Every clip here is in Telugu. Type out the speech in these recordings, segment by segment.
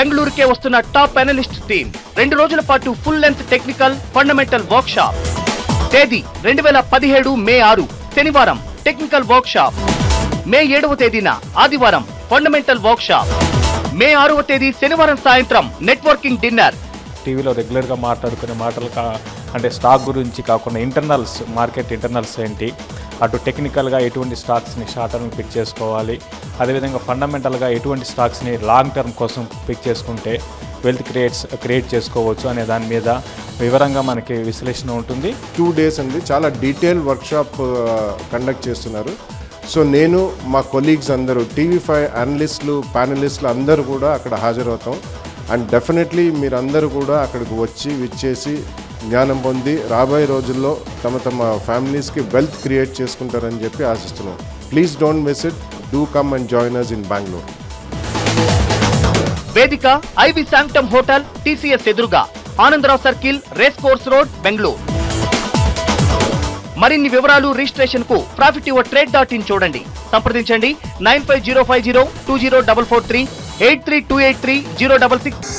బెంగళూరుకే వస్తున్న టాప్ అనలిస్ట్ టీం రెండు రోజుల పాటు full length technical fundamental workshop తేదీ రెండు వేల పదిహేడు మే ఆరు శనివారం టెక్నికల్ వర్క్ షాప్ మే ఏడవ తేదీన ఆదివారం ఫండమెంటల్ వర్క్ షాప్ మే ఆరవ తేదీ శనివారం సాయంత్రం నెట్వర్కింగ్ డిన్నర్ టీవీలో రెగ్యులర్గా మాట్లాడుకునే మాటలు అంటే స్టాక్ గురించి కాకుండా ఇంటర్నల్స్ మార్కెట్ ఇంటర్నల్స్ ఏంటి అటు టెక్నికల్గా ఎటువంటి స్టాక్స్ని షార్ట్ టర్మ్ పిక్ చేసుకోవాలి అదేవిధంగా ఫండమెంటల్గా ఎటువంటి స్టాక్స్ని లాంగ్ టర్మ్ కోసం పిక్ చేసుకుంటే వెల్త్ క్రియేట్స్ క్రియేట్ చేసుకోవచ్చు అనే దాని మీద వివరంగా మనకి విశ్లేషణ ఉంటుంది టూ డేస్ అండి చాలా డీటెయిల్ వర్క్షాప్ కండక్ట్ చేస్తున్నారు సో నేను మా కొలీగ్స్ అందరూ టీవీ ఫైవ్ అనలిస్టులు ప్యానలిస్టులు అందరూ కూడా అక్కడ హాజరవుతాం అండ్ డెఫినెట్లీ మీరందరూ కూడా అక్కడికి వచ్చి విచ్చేసి జ్ఞానం పొంది రాబోయే రోజుల్లో తమ తమ ఫ్యామిలీస్కి వెల్త్ క్రియేట్ చేసుకుంటారని చెప్పి ఆశిస్తున్నాం please don't miss it do come and join us in Bengaluru వేదిక ఐవి శాంక్టమ్ హోటల్ టీసీఎస్ ఎదురుగా Anand Rao circle race course road Bengaluru మరిన్ని వివరాలు రిజిస్ట్రేషన్ కు profit your trade dot in చూడండి సంప్రదించండి nine five zero five zero two zero double four three eight three two eight three zero double six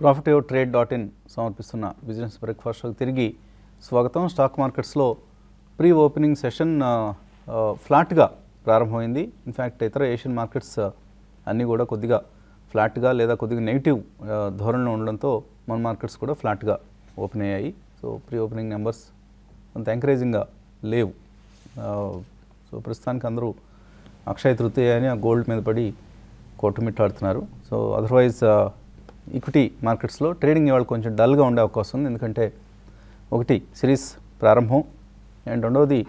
profit trade dot in సమర్పిస్తున్న బిజినెస్ బ్రేక్ఫాస్ట్కి తిరిగి స్వాగతం స్టాక్ మార్కెట్స్లో ప్రీ ఓపెనింగ్ సెషన్ ఫ్లాట్గా ప్రారంభమైంది ఇన్ఫ్యాక్ట్ ఇతర ఏషియన్ మార్కెట్స్ అన్నీ కూడా కొద్దిగా ఫ్లాట్గా లేదా కొద్దిగా నెగిటివ్ ధోరణిలో ఉండడంతో మన మార్కెట్స్ కూడా ఫ్లాట్గా ఓపెన్ అయ్యాయి సో ప్రీ ఓపెనింగ్ నెంబర్స్ అంత ఎంకరేజింగ్గా లేవు సో ప్రస్తుతానికి అందరూ అక్షయ తృతీయ అని ఆ గోల్డ్ మీద పడి కొట్టుమిట్టాడుతున్నారు సో అదర్వైజ్ ఈక్విటీ మార్కెట్స్లో ట్రేడింగ్ ఇవాళ కొంచెం డల్గా ఉండే అవకాశం ఉంది ఎందుకంటే ఒకటి సిరీస్ ప్రారంభం అండ్ రెండవది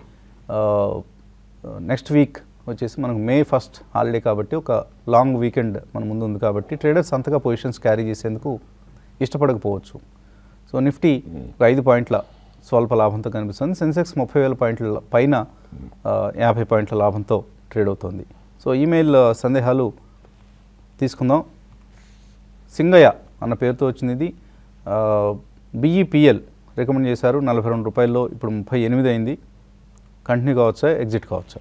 నెక్స్ట్ వీక్ వచ్చేసి మనకు మే ఫస్ట్ హాలిడే కాబట్టి ఒక లాంగ్ వీకెండ్ మన ముందు ఉంది కాబట్టి ట్రేడర్స్ అంతగా పొజిషన్స్ క్యారీ చేసేందుకు ఇష్టపడకపోవచ్చు సో నిఫ్టీ ఒక ఐదు పాయింట్ల స్వల్ప లాభంతో కనిపిస్తుంది సెన్సెక్స్ ముప్పై వేల పాయింట్ల పైన యాభై పాయింట్ల లాభంతో ట్రేడ్ అవుతుంది సో ఈమెయిల్ సందేహాలు తీసుకుందాం సింగయ్య అన్న పేరుతో వచ్చింది బిఈపిఎల్ బీఈపీఎల్ రికమెండ్ చేశారు నలభై రెండు రూపాయల్లో ఇప్పుడు ముప్పై ఎనిమిది అయింది కంటిన్యూ కావచ్చా ఎగ్జిట్ కావచ్చా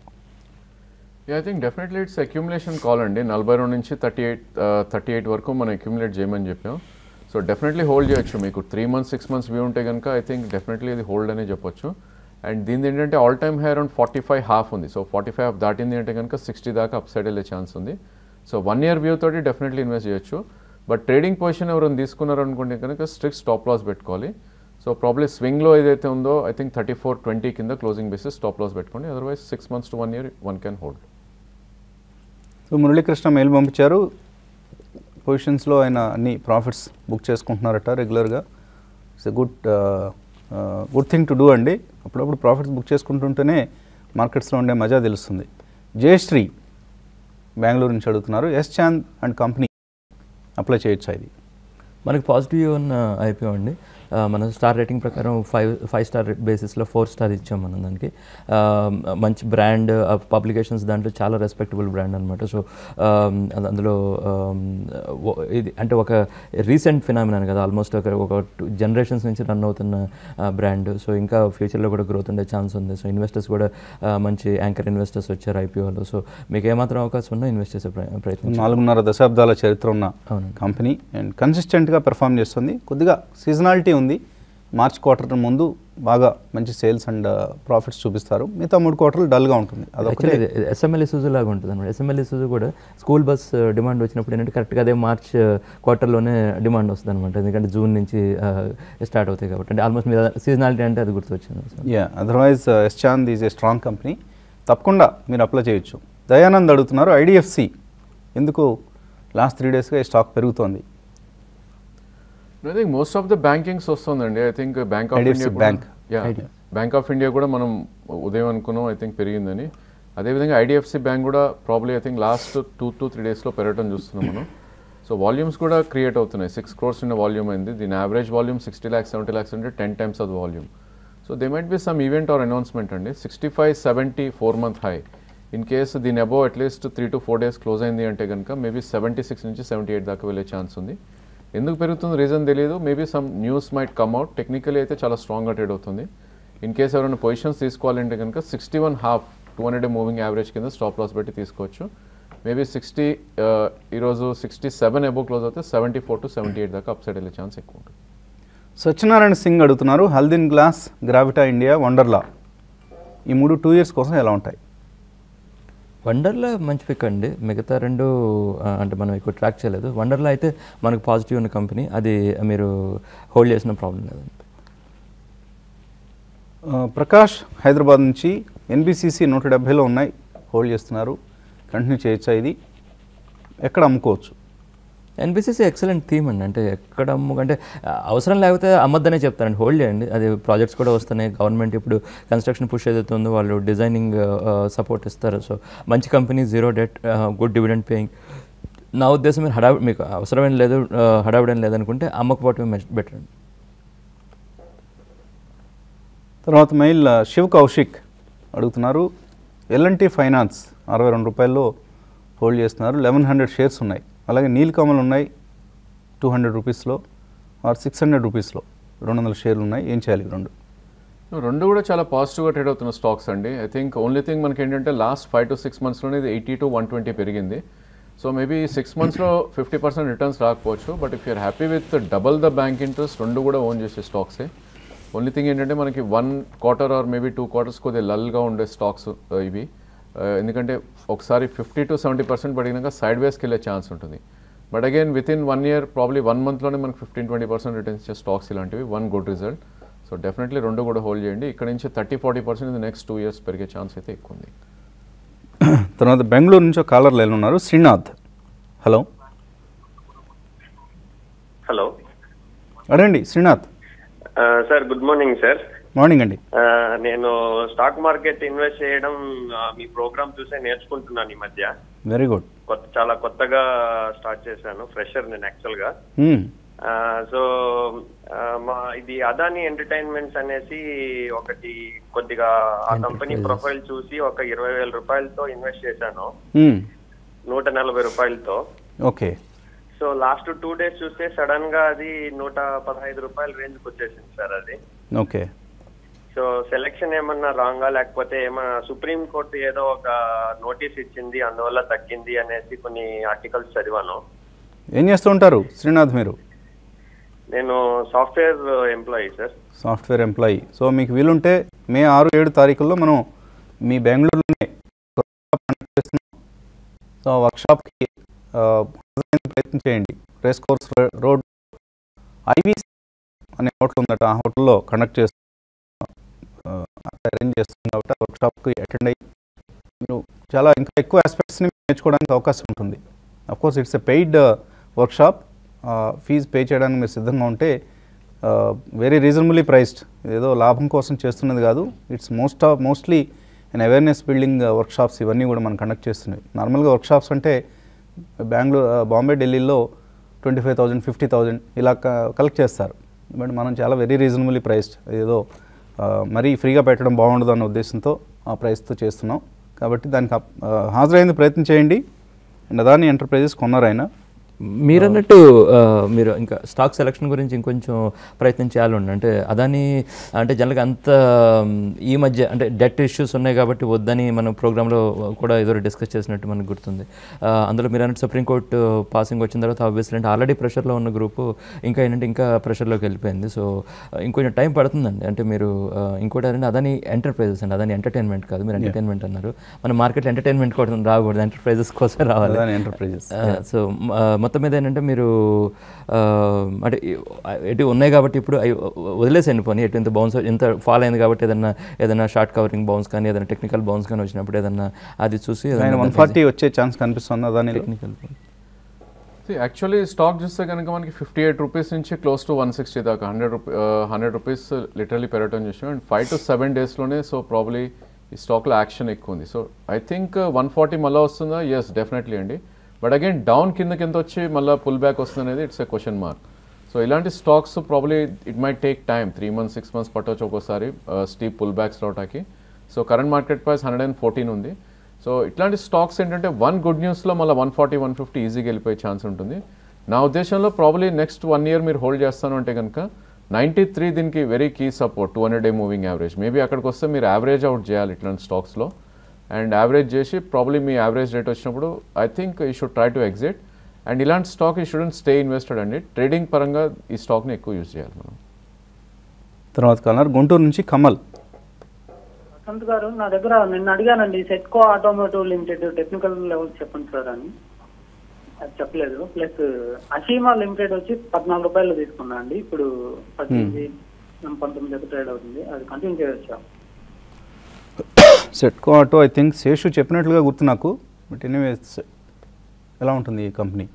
I think definitely it's accumulation call అండి నలభై రెండు నుంచి థర్టీ ఎయిట్ థర్టీ ఎయిట్ వరకు మనం అక్యుములేట్ చేయమని చెప్పాం సో డెఫినెట్లీ హోల్డ్ చేయొచ్చు మీకు three months six months view ఉంటే కనుక ఐ థింక్ డెఫినెట్లీ ఇది హోల్డ్ అనే చెప్పొచ్చు అండ్ దీని ఏంటంటే all time high around forty five half ఉంది సో ఫార్టీ ఫైవ్ దాటింది అంటే కనుక సిక్స్టీ దాకా అప్ సైడ్ వెళ్ళే ఛాన్స్ ఉంది సో వన్ ఇయర్ వ్యూ తోటి డెఫినెట్లీ ఇన్వెస్ట్ చేయొచ్చు బట్ ట్రేడింగ్ పొజిషన్ ఎవరైనా తీసుకున్నారు అనుకుంటే కనుక స్ట్రిక్ట్ స్టాప్ లాస్ పెట్టుకోవాలి సో ప్రాబ్లీ స్వింగ్లో ఏదైతే ఉందో I think thirty four twenty కింద క్లోజింగ్ బేసిస్ స్టాప్ లాస్ పెట్టుకోండి otherwise six months to one year one can hold so Muralikrishna mail పంపించారు పొజిషన్స్లో ఆయన అన్ని ప్రాఫిట్స్ బుక్ చేసుకుంటున్నారట రెగ్యులర్గా it's a good good thing to do అండి అప్పుడప్పుడు ప్రాఫిట్స్ బుక్ చేసుకుంటుంటేనే మార్కెట్స్లో ఉండే మజా తెలుస్తుంది జయశ్రీ బెంగళూరు నుంచి అడుగుతున్నారు S Chand and company apply చేయొచ్చు అది మనకి పాజిటివ్ ఉన్న ఐపీఓ అండి మనం స్టార్ రేటింగ్ ప్రకారం ఫైవ్ ఫైవ్ స్టార్ బేసిస్లో ఫోర్ స్టార్ ఇచ్చాం మనం దానికి మంచి బ్రాండ్ పబ్లికేషన్స్ దాంట్లో చాలా రెస్పెక్టబుల్ బ్రాండ్ అనమాట సో అందులో ఇది అంటే ఒక రీసెంట్ ఫినామినాన్ కదా ఆల్మోస్ట్ ఒక ఒక టూ జనరేషన్స్ నుంచి రన్ అవుతున్న బ్రాండ్ సో ఇంకా ఫ్యూచర్లో కూడా గ్రోత్ ఉండే ఛాన్స్ ఉంది సో ఇన్వెస్టర్స్ కూడా మంచి యాంకర్ ఇన్వెస్టర్స్ వచ్చారు ఐపీఓలో సో మీకు ఏమాత్రం అవకాశం ఉన్నా ఇన్వెస్ట్ చేసే ప్రయత్నం నాలుగున్నర దశాబ్దాల చరిత్ర ఉన్న కంపెనీ అండ్ కన్సిస్టెంట్గా పెర్ఫామ్ చేస్తుంది కొద్దిగా సీజనాలిటీ ఉంది మార్చ్ క్వార్టర్ ముందు బాగా మంచి సేల్స్ అండ్ ప్రాఫిట్స్ చూపిస్తారు మిగతా మూడు క్వార్టర్లు డల్గా ఉంటుంది అదొకటి ఎస్ఎంఎల్ ఇసూజు లాగా ఉంటుంది అనమాట ఎస్ఎంఎల్ సూజు కూడా స్కూల్ బస్ డిమాండ్ వచ్చినప్పుడు ఏంటంటే కరెక్ట్గా అదే మార్చ్ క్వార్టర్లోనే డిమాండ్ వస్తుంది అనమాట ఎందుకంటే జూన్ నుంచి స్టార్ట్ అవుతాయి కాబట్టి అంటే ఆల్మోస్ట్ మీద సీజనాలిటీ అంటే అది గుర్తొచ్చింది yeah otherwise Chand is a strong company తప్పకుండా మీరు అప్లై చేయొచ్చు దయానంద్ అడుగుతున్నారు ఐడిఎఫ్సి ఎందుకు లాస్ట్ త్రీ డేస్గా ఈ స్టాక్ పెరుగుతోంది I think most of the bankings వస్తుందండి I think bank of India bank bank of India కూడా మనం ఉదయం అనుకున్నాం ఐ థింక్ పెరిగిందని అదేవిధంగా ఐడిఎఫ్సి బ్యాంక్ కూడా probably I think last two to three డేస్లో పెరగటం చూస్తున్నాం మనం సో వాల్యూమ్స్ కూడా క్రియేట్ అవుతున్నాయి సిక్స్ క్రోర్స్ ఉన్న వాల్యూమ్ అయింది దీని average volume sixty lakhs seventy lakhs అంటే ten times of volume so they might be some event are announcement అండి sixty five seventy four month high in case దీని above at least three to four days close అయింది అంటే కనుక మేబీ సెవెంటీ సిక్స్ నుంచి సెవెంటీ ఎయిట్ దాకా వెళ్ళే ఛాన్స్ ఉంది ఎందుకు పెరుగుతుంది రీజన్ తెలియదు maybe some news might come technically అయితే చాలా స్ట్రాంగ్గా ట్రేడ్ అవుతుంది ఇన్ కేస్ ఎవరైనా పొజిషన్స్ తీసుకోవాలంటే కనుక sixty one half two hundred moving average కింద స్టాప్ లాస్ పెట్టి తీసుకోవచ్చు మేబీ సిక్స్టీ uh, ఈరోజు సిక్స్టీ సెవెన్ అబో క్లోజ్ అయితే seventy four to seventy eight దాకా అప్సైడ్ వెళ్ళే ఛాన్స్ ఎక్కువ ఉంటుంది సత్యనారాయణ సింగ్ అడుగుతున్నారు హల్దిన్ గ్లాస్ గ్రావిటా ఇండియా వండర్లా ఈ మూడు టూ ఇయర్స్ కోసం ఎలా ఉంటాయి వండర్లా మంచి పిక్ అండి మిగతా రెండు అంటే మనం ఎక్కువ ట్రాక్ చేయలేదు వండర్లా అయితే మనకు పాజిటివ్ ఉన్న కంపెనీ అది మీరు హోల్డ్ చేసిన ప్రాబ్లం లేదండి ప్రకాష్ హైదరాబాద్ నుంచి ఎన్బిసిసి నూట డెబ్బైలో ఉన్నాయి హోల్డ్ చేస్తున్నారు కంటిన్యూ చేయొచ్చా ఇది ఎక్కడ అమ్ముకోవచ్చు ఎన్బిసిసి ఎక్సలెంట్ థీమ్ అండి అంటే ఎక్కడ అంటే అవసరం లేకపోతే అమ్మద్దనే చెప్తారండి హోల్డ్ చేయండి అది ప్రాజెక్ట్స్ కూడా వస్తున్నాయి గవర్నమెంట్ ఇప్పుడు కన్స్ట్రక్షన్ పుష్ ఏదైతే ఉందో వాళ్ళు డిజైనింగ్ సపోర్ట్ ఇస్తారు సో మంచి company zero debt good dividend paying నా ఉద్దేశం మీరు హడావిడి మీకు అవసరమైన లేదు హడావిడేం లేదనుకుంటే అమ్మకపోవటం బెటర్ అండి తర్వాత మెయిల్ శివ్ కౌశిక్ అడుగుతున్నారు ఎల్ఎన్టీ ఫైనాన్స్ అరవై రెండు రూపాయల్లో హోల్డ్ చేస్తున్నారు లెవెన్ హండ్రెడ్ షేర్స్ ఉన్నాయి అలాగే నీలికమలు ఉన్నాయి టూ హండ్రెడ్ రూపీస్లో ఆర్ సిక్స్ హండ్రెడ్ రూపీస్లో రెండు వందల షేర్లు ఉన్నాయి ఏం చేయాలి రెండు రెండు కూడా చాలా పాజిటివ్గా ట్రేడ్ అవుతున్న స్టాక్స్ అండి ఐ థింక్ ఓన్లీ థింగ్ మనకి ఏంటంటే లాస్ట్ ఫైవ్ టు సిక్స్ మంత్స్లోనే ఇది ఎయిటీ టు వన్ ట్వంటీ పెరిగింది సో మేబీ సిక్స్ మంత్స్లో ఫిఫ్టీ పర్సెంట్ రిటర్న్స్ రాకపోవచ్చు but if you're happy with double the bank interest రెండు కూడా ఓన్ చేసే స్టాక్సే ఓన్లీ థింగ్ ఏంటంటే మనకి one quarter or maybe two quarters కొద్దిగా లల్గా ఉండే స్టాక్స్ uh, ఇవి Uh, ఎందుకంటే ఒకసారి ఫిఫ్టీ టు సెవెంటీ పర్సెంట్ పడినాక సైడ్ వేస్కి వెళ్ళే ఛాన్స్ ఉంటుంది but again with in one year probably one మంత్లోనే మనకు ఫిఫ్టీన్ ట్వంటీ పర్సెంట్ రిటర్న్స్ ఇచ్చే స్టాక్స్ ఇలాంటివి one good result so definitely రెండు కూడా హోల్డ్ చేయండి ఇక్కడ నుంచి thirty forty percent next two years పెరిగే ఛాన్స్ అయితే ఎక్కువ ఉంది తర్వాత బెంగళూరు నుంచి కాలర్ లైన్ ఉన్నారు శ్రీనాథ్ హలో హలో అడండి Srinath sir good morning sir morning అండి నేను స్టాక్ మార్కెట్ ఇన్వెస్ట్ చేయడం మీ ప్రోగ్రామ్ చూసే నేర్చుకుంటున్నాను ఈ మధ్య వెరీ గుడ్ కొత్త చాలా కొత్తగా స్టార్ట్ చేశాను ఫ్రెషర్ నేను యాక్చువల్ గా hmm. సో మా ఇది అదాని ఎంటర్టైన్మెంట్స్ అనేసి ఒకటి కొద్దిగా ఆ కంపెనీ ప్రొఫైల్ చూసి ఒక ఇరవై వేల రూపాయలతో ఇన్వెస్ట్ చేశాను hmm. నూట నలభై రూపాయలతో okay so last two days చూస్తే సడన్ గా అది నూట పదహైదు రూపాయల రేంజ్ వచ్చేసింది సార్ అది ఓకే సో సెలక్షన్ ఏమన్నా రాంగా లేకపోతే ఏమన్నా సుప్రీం కోర్టు ఏదో ఒక నోటీస్ ఇచ్చింది అందువల్ల తగ్గింది అనేసి కొన్ని ఆర్టికల్స్ చదివాను ఏం చేస్తూ ఉంటారు శ్రీనాథ్ మీరు నేను software employee sir software employee so మీకు వీలుంటే మే ఆరు ఏడు తారీఖుల్లో మనం మీ బెంగళూరులోనే సో వర్క్షాప్కి ప్రయత్నం చేయండి రేస్ కోర్స్ రోడ్ ఐవీ అనే హోటల్ ఉందట ఆ హోటల్లో కండక్ట్ చేస్తూ అరేంజ్ చేస్తుంది కాబట్టి ఆ వర్క్షాప్కి అటెండ్ అయ్యి మీరు చాలా ఇంకా ఎక్కువ ఆస్పెక్ట్స్ని నేర్చుకోవడానికి అవకాశం ఉంటుంది course it's a paid workshop fee pay చేయడానికి మీరు సిద్ధంగా ఉంటే వెరీ రీజనబుల్లీ ప్రైస్డ్ ఏదో లాభం కోసం చేస్తున్నది కాదు it's most of mostly and awareness building workshops ఇవన్నీ కూడా మనం కండక్ట్ చేస్తున్నాయి నార్మల్గా వర్క్షాప్స్ అంటే బెంగళూరు బాంబే ఢిల్లీలో twenty five thousand fifty thousand ఇలా కలెక్ట్ చేస్తారు బట్ మనం చాలా వెరీ రీజనబుల్లీ ప్రైస్డ్ ఏదో మరీ ఫ్రీగా పెట్టడం బాగుండదు అన్న ఉద్దేశంతో ఆ ప్రైస్తో చేస్తున్నాం కాబట్టి దానికి హాజరైంది ప్రయత్నం చేయండి అండ్ అదాన్ని ఎంటర్ప్రైజెస్ కొన్నారు ఆయన మీరు అన్నట్టు మీరు ఇంకా స్టాక్ సెలక్షన్ గురించి ఇంకొంచెం ప్రయత్నం చేయాలండి అంటే అదాని అంటే జనరల్గా అంత ఈ మధ్య అంటే డెట్ ఇష్యూస్ ఉన్నాయి కాబట్టి వద్దని మనం ప్రోగ్రాంలో కూడా ఏదో డిస్కస్ చేసినట్టు మనకు గుర్తుంది అందులో మీరు అన్నట్టు సుప్రీంకోర్టు పాసింగ్ వచ్చిన తర్వాత ఆబ్వియస్లీ అంటే ఆల్రెడీ ప్రెషర్లో ఉన్న గ్రూపు ఇంకా ఏంటంటే ఇంకా ప్రెషర్లోకి వెళ్ళిపోయింది సో ఇంకొంచెం టైం పడుతుందండి అంటే మీరు ఇంకోటి అంటే అదని ఎంటర్ప్రైజెస్ అండి అదని ఎంటర్టైన్మెంట్ కాదు మీరు ఎంటర్టైన్మెంట్ అన్నారు మన మార్కెట్లో ఎంటర్టైన్మెంట్ కూడా రాకూడదు ఎంటర్ప్రైజెస్ కోసం రావాలి ఎంటర్ప్రైజెస్ సో మొత్తం మీద ఏంటంటే మీరు అంటే ఎటు ఉన్నాయి కాబట్టి ఇప్పుడు అవి వదిలేసేయండి పోనీ ఎటు ఇంత బౌన్స్ ఇంత ఫాల్ అయింది కాబట్టి ఏదన్నా ఏదైనా షార్ట్ కవరింగ్ బౌన్స్ కానీ ఏదైనా టెక్నికల్ బౌన్స్ కానీ వచ్చినప్పుడు ఏదన్నా అది చూసి వన్ ఫార్టీ వచ్చే ఛాన్స్ కనిపిస్తుంది దాని టెక్నికల్ యాక్చువల్లీ స్టాక్ చూస్తే కనుక మనకి ఫిఫ్టీ ఎయిట్ రూపీస్ నుంచి క్లోజ్ టు వన్ సిక్స్టీ దాకా hundred rupee hundred rupees literally పెరగటం చూసాం అండ్ ఫైవ్ టు సెవెన్ డేస్లోనే సో ప్రాబ్లీ ఈ స్టాక్లో యాక్షన్ ఎక్కువ ఉంది so I think one forty మళ్ళీ వస్తుందా ఎస్ డెఫినెట్లీ అండి బట్ అగైన్ డౌన్ కింద కింద వచ్చి మళ్ళీ పుల్ బ్యాక్ వస్తుంది అనేది it's a question mark so ఇలాంటి stocks probably it might take time three months six months పట్టవచ్చు ఒక్కోసారి స్టీప్ పుల్ బ్యాక్స్ రావటానికి so current market price hundred and fourteen ఉంది సో ఇట్లాంటి స్టాక్స్ ఏంటంటే వన్ గుడ్ న్యూస్లో మళ్ళీ వన్ ఫార్టీ వన్ ఫిఫ్టీ ఈజీగా వెళ్ళిపోయే ఛాన్స్ ఉంటుంది నా ఉద్దేశంలో ప్రాబ్లీ నెక్స్ట్ వన్ ఇయర్ మీరు హోల్డ్ చేస్తాను అంటే కనుక నైంటీ త్రీ దీనికి very key support two hundred day moving average maybe అక్కడికి వస్తే మీరు యావరేజ్ అవుట్ చేయాలి ఇట్లాంటి స్టాక్స్లో అండ్ యావరేజ్ చేసి ప్రాబ్లమ్ మీ యావరేజ్ రేట్ వచ్చినప్పుడు I think you should try to exit and ఇలాంటి స్టాక్ ఈ షుడెంట్ స్టే ఇన్వెస్టెడ్ అండి ట్రేడింగ్ పరంగా ఈ స్టాక్ని ఎక్కువ యూజ్ చేయాలి మనం తర్వాత కలర్ గుంటూరు నుంచి కమల్ వసంత్ గారు నా దగ్గర నిన్న అడిగానండి Setco automotive limited technical level చెప్పండి సార్ అని అది చెప్పలేదు ప్లస్ అషీమా లిమిటెడ్ వచ్చి పద్నాలుగు రూపాయలు తీసుకున్నా అండి ఇప్పుడు పద్దెనిమిది hmm. పంతొమ్మిది ట్రేడ్ అవుతుంది అది కంటిన్యూ చేయొచ్చా Setco auto I think Seshu చెప్పినట్లుగా గుర్తు నాకు బట్ ఎనీవేస్ ఎలా ఉంటుంది ఈ company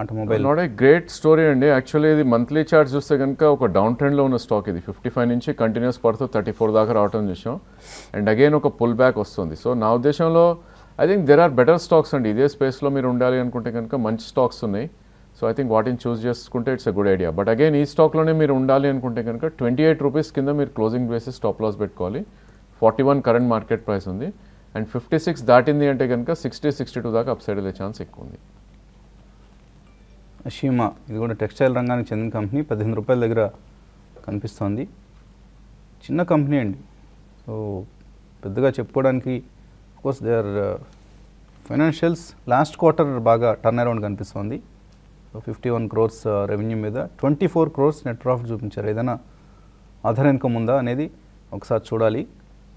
automobile not a great story అండి యాక్చువల్లీ ఇది మంత్లీ చార్ట్ చూస్తే కనుక ఒక డౌన్ ట్రెండ్లో ఉన్న స్టాక్ ఇది ఫిఫ్టీ ఫైవ్ నుంచి కంటిన్యూస్ పడుతూ థర్టీ ఫోర్ దాకా రావటం చూసాం అండ్ అగైన్ ఒక పుల్ బ్యాక్ వస్తుంది సో నా ఉద్దేశంలో I think there are better stocks అండి ఇదే స్పేస్లో మీరు ఉండాలి అనుకుంటే కనుక మంచి స్టాక్స్ ఉన్నాయి సో ఐ థింక్ వాటిని చూస్ చేసుకుంటే it's a good idea but again ఈ స్టాక్లోనే మీరు ఉండాలి అనుకుంటే కనుక ట్వంటీ ఎయిట్ రూపీస్ కింద మీరు క్లోజింగ్ బేసిస్ స్టాప్ లాస్ పెట్టుకోవాలి forty one current market price ఉంది అండ్ ఫిఫ్టీ సిక్స్ దాటింది అంటే కనుక సిక్స్టీ సిక్స్టీ టూ దాకా అప్సైడ్ వెళ్ళే ఛాన్స్ ఎక్కువ ఉంది అషీమా ఇది కూడా టెక్స్టైల్ రంగానికి చెందిన కంపెనీ పద్దెనిమిది రూపాయల దగ్గర కనిపిస్తోంది చిన్న కంపెనీ అండి సో పెద్దగా చెప్పుకోవడానికి course they are financials last quarter బాగా టర్న్ అరౌండ్ కనిపిస్తోంది so fifty one crores revenue మీద twenty four crores net profit చూపించారు ఏదైనా ఆధార ఇన్కమ్ ఉందా అనేది ఒకసారి చూడాలి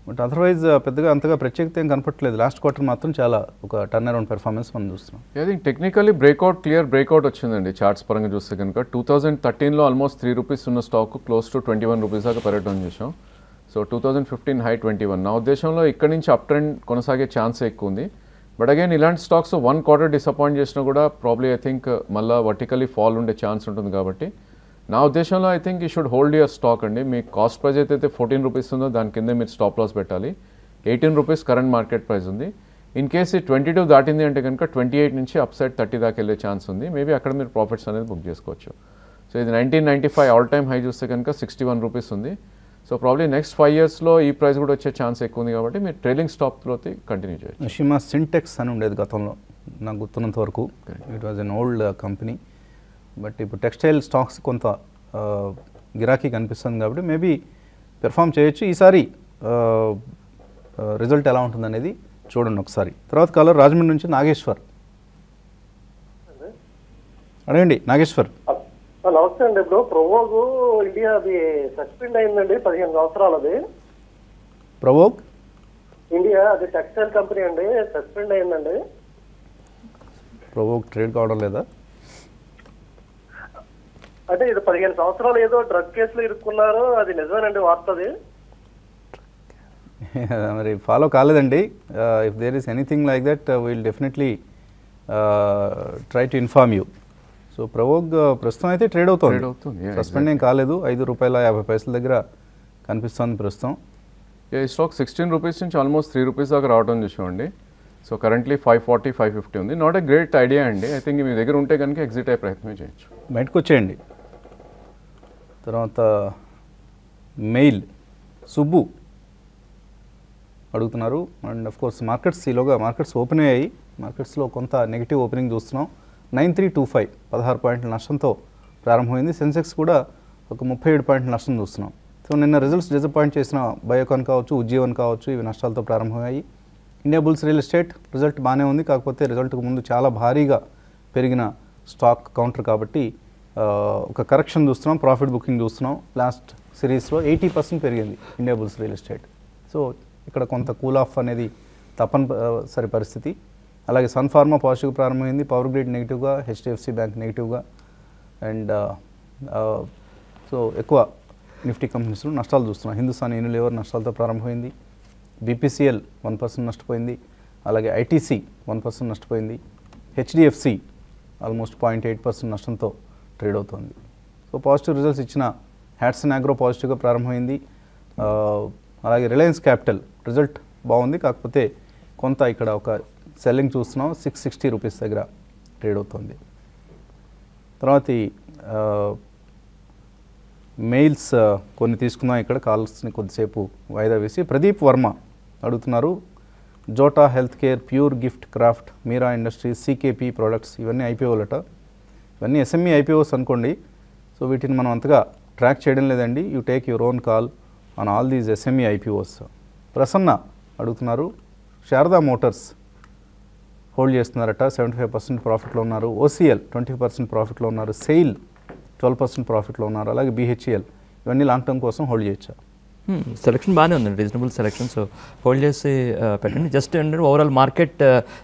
బట్ అదర్వైజ్ uh, పెద్దగా అంతగా ప్రత్యేకత ఏం కనపట్లేదు లాస్ట్ క్వార్టర్ మాత్రం చాలా ఒక టర్న్ అరౌండ్ పెర్ఫార్మెన్స్ మనం చూస్తున్నాం I think technically breakout clear breakout వచ్చిందండి చార్ట్స్ పరంగా చూస్తే కనుక టూ థౌజండ్ థర్టీన్లో ఆల్మోస్ట్ త్రీ రూపీస్ ఉన్న stock close to twenty one rupees దాకా పర్యటన చేసాం so two thousand fifteen high twenty one నా ఉద్దేశంలో ఇక్కడి నుంచి అప్ ట్రెండ్ కొనసాగే ఛాన్స్ ఎక్కువ ఉంది బట్ అగైన్ ఇలాంటి స్టాక్స్ వన్ క్వార్టర్ డిసప్పాయింట్ చేసినా కూడా ప్రాబ్లీ ఐ థింక్ మళ్ళీ వర్టికలీ ఫాల్ ఉండే ఛాన్స్ ఉంటుంది కాబట్టి నా ఉద్దేశంలో I think you should hold your stock అండి మీ కాస్ట్ ప్రైస్ అయితే ఫోర్టీన్ రూపీస్ ఉందో దాని కింద మీరు స్టాప్ లాస్ పెట్టాలి eighteen rupees current market price ఉంది ఇన్ కేస్ ట్వంటీ టూ దాటింది అంటే కనుక ట్వంటీ ఎయిట్ నుంచి అప్ సైడ్ థర్టీ దాకా వెళ్ళే ఛాన్స్ ఉంది మేబీ అక్కడ మీరు ప్రాఫిట్స్ అనేది బుక్ చేసుకోవచ్చు సో ఇది nineteen ninety five all time high చూస్తే కనుక సిక్స్టీ వన్ రూపీస్ ఉంది సో ప్రాబ్లీ నెక్స్ట్ ఫైవ్ ఇయర్స్లో ఈ ప్రైస్ కూడా వచ్చే ఛాన్స్ ఎక్కువ ఉంది కాబట్టి మీరు ట్రైలింగ్ స్టాప్లో కంటిన్యూ చేయాలి సింటెక్స్ అని ఉండేది గతంలో నాకు గుర్తున్నంత వరకు it was an old company but ఇప్పుడు టెక్స్టైల్ స్టాక్స్ కొంత గిరాకీ కనిపిస్తుంది కాబట్టి మేబీ పెర్ఫామ్ చేయొచ్చు ఈసారి రిజల్ట్ ఎలా ఉంటుందనేది చూడండి ఒకసారి తర్వాత కాలర్ రాజమండ్రి నుంచి నాగేశ్వర్ అడగండి నాగేశ్వర్ నమస్తే అండి ఇప్పుడు ప్రవోగ్ ఇండియా అది సస్పెండ్ అయిందండి పదిహేను అది ప్రవోగ్ ఇండియా అది టెక్స్టైల్ కంపెనీ అండి సస్పెండ్ అయిందండి ప్రవోగ్ ట్రేడ్ కావడం లేదా అంటే ఇది పదిహేను సంవత్సరాలు ఏదో డ్రగ్ కేసులో ఇరుక్కున్నారు అది నిజమేనండి వార్తది మరి ఫాలో కాలేదండి if there is anything like that will definitely try to inform you so Provogue ప్రస్తుతం అయితే ట్రేడ్ అవుతుంది సస్పెండ్ ఏం కాలేదు ఐదు రూపాయల యాభై పైసల దగ్గర కనిపిస్తుంది ప్రస్తుతం ఈ స్టాక్ సిక్స్టీన్ రూపీస్ నుంచి ఆల్మోస్ట్ త్రీ రూపీస్ దాకా రావడం చూసామండి so currently five forty five fifty ఉంది నాట్ ఎ గ్రేట్ ఐడియా అండి ఐ థింక్ మీ దగ్గర ఉంటే కనుక ఎగ్జిట్ అయ్యే ప్రయత్నం చేయొచ్చు బయటకు వచ్చేయండి తర్వాత మెయిల్ సుబ్బు అడుగుతున్నారు అండ్ అఫ్ కోర్స్ మార్కెట్స్ ఈలోగా మార్కెట్స్ ఓపెన్ అయ్యాయి మార్కెట్స్లో కొంత నెగిటివ్ ఓపెనింగ్ చూస్తున్నాం నైన్ త్రీ టూ ఫైవ్ పదహారు పాయింట్ల నష్టంతో ప్రారంభమైంది సెన్సెక్స్ కూడా ఒక ముప్పై ఏడు పాయింట్ల నష్టం చూస్తున్నాం సో నిన్న రిజల్ట్స్ డిసప్పాయింట్ చేసిన బయోకాన్ కావచ్చు ఉజ్జీవన్ కావచ్చు ఇవి నష్టాలతో ప్రారంభమయ్యాయి India bulls real estate result బాగానే ఉంది కాకపోతే రిజల్ట్కు ముందు చాలా భారీగా పెరిగిన స్టాక్ కౌంటర్ కాబట్టి ఒక కరెక్షన్ చూస్తున్నాం ప్రాఫిట్ బుకింగ్ చూస్తున్నాం లాస్ట్ సిరీస్లో ఎయిటీ పర్సెంట్ పెరిగింది ఇండియాబుల్స్ రియల్ ఎస్టేట్ సో ఇక్కడ కొంత కూల్ ఆఫ్ అనేది తప్పనిసరి పరిస్థితి అలాగే సన్ ఫార్మా పాజిటివ్ ప్రారంభమైంది పవర్ గ్రిడ్ నెగిటివ్గా హెచ్డిఎఫ్సి బ్యాంక్ నెగిటివ్గా అండ్ సో ఎక్కువ నిఫ్టీ కంపెనీస్లో నష్టాలు చూస్తున్నాం హిందుస్థాన్ లేవర్ నష్టాలతో ప్రారంభమైంది బీపీసీఎల్ వన్ పర్సెంట్ నష్టపోయింది అలాగే ఐటీసీ వన్ పర్సెంట్ నష్టపోయింది HDFC almost point eight percent నష్టంతో ట్రేడ్ అవుతుంది సో పాజిటివ్ రిజల్ట్స్ ఇచ్చిన హ్యాట్సన్ యాగ్రో పాజిటివ్గా ప్రారంభమైంది అలాగే రిలయన్స్ క్యాపిటల్ రిజల్ట్ బాగుంది కాకపోతే కొంత ఇక్కడ ఒక సెల్లింగ్ చూస్తున్నాం సిక్స్ సిక్స్టీ రూపీస్ దగ్గర ట్రేడ్ అవుతుంది తర్వాత మెయిల్స్ కొన్ని తీసుకుందాం ఇక్కడ కాల్స్ని కొద్దిసేపు వాయిదా వేసి ప్రదీప్ వర్మ అడుగుతున్నారు Jota health care pure gift craft Meera industries CKP products ఇవన్నీ అయిపోవాలట ఇవన్నీ ఎస్ఎంఈ ఐపీఓస్ e, అనుకోండి సో వీటిని మనం అంతగా ట్రాక్ చేయడం లేదండి you take your own call on all these SME IPOs Prasanna అడుగుతున్నారు శారదా మోటార్స్ హోల్డ్ చేస్తున్నారట సెవెంటీ ఫైవ్ పర్సెంట్ ప్రాఫిట్లో ఉన్నారు ఓసీఎల్ ట్వంటీ పర్సెంట్ ప్రాఫిట్లో ఉన్నారు సెయిల్ ట్వెల్వ్ పర్సెంట్ ప్రాఫిట్లో ఉన్నారు అలాగే బీహెచ్ఈఎల్ e ఇవన్నీ లాంగ్ టర్మ్ కోసం హోల్డ్ చేయొచ్చా సెలక్షన్ hmm. బాగానే ఉందండి రీజనబుల్ సెలక్షన్ సో హోల్డ్ చేసి uh, పెట్టండి జస్ట్ ఏంటంటే ఓవరాల్ మార్కెట్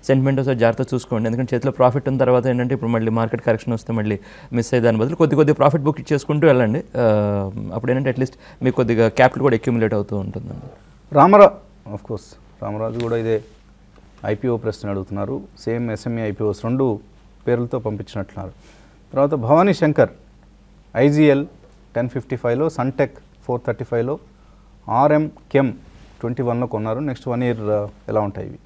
సెంటిమెంట్ ఒకసారి జాగ్రత్త చూసుకోండి ఎందుకంటే చేతిలో ప్రాఫిట్ ఉన్న తర్వాత ఏంటంటే ఇప్పుడు మళ్ళీ మార్కెట్ కరెక్షన్ వస్తే మళ్ళీ మిస్ అయ్యే దాని బదులు కొద్ది కొద్ది ప్రాఫిట్ బుక్ చేసుకుంటూ వెళ్ళండి uh, అప్పుడు ఏంటంటే అట్లీస్ట్ మీకు కొద్దిగా క్యాపిటల్ కూడా అక్యూములేట్ అవుతూ ఉంటుందండి రామరా ఆఫ్ కోర్స్ రామరాజు కూడా ఇదే ఐపీఓ ప్రశ్న అడుగుతున్నారు సేమ్ ఎస్ఎంఈ ఐపీఓస్ రెండు పేర్లతో పంపించినట్లున్నారు తర్వాత Bhavani Shankar IGL ten fifty ఫైవ్లో సన్టెక్ ఫోర్ థర్టీ ఫైవ్లో ఆర్ఎం కెమ్ ట్వంటీ వన్లో కొన్నారు నెక్స్ట్ వన్ ఇయర్ ఎలా ఉంటాయి ఇవి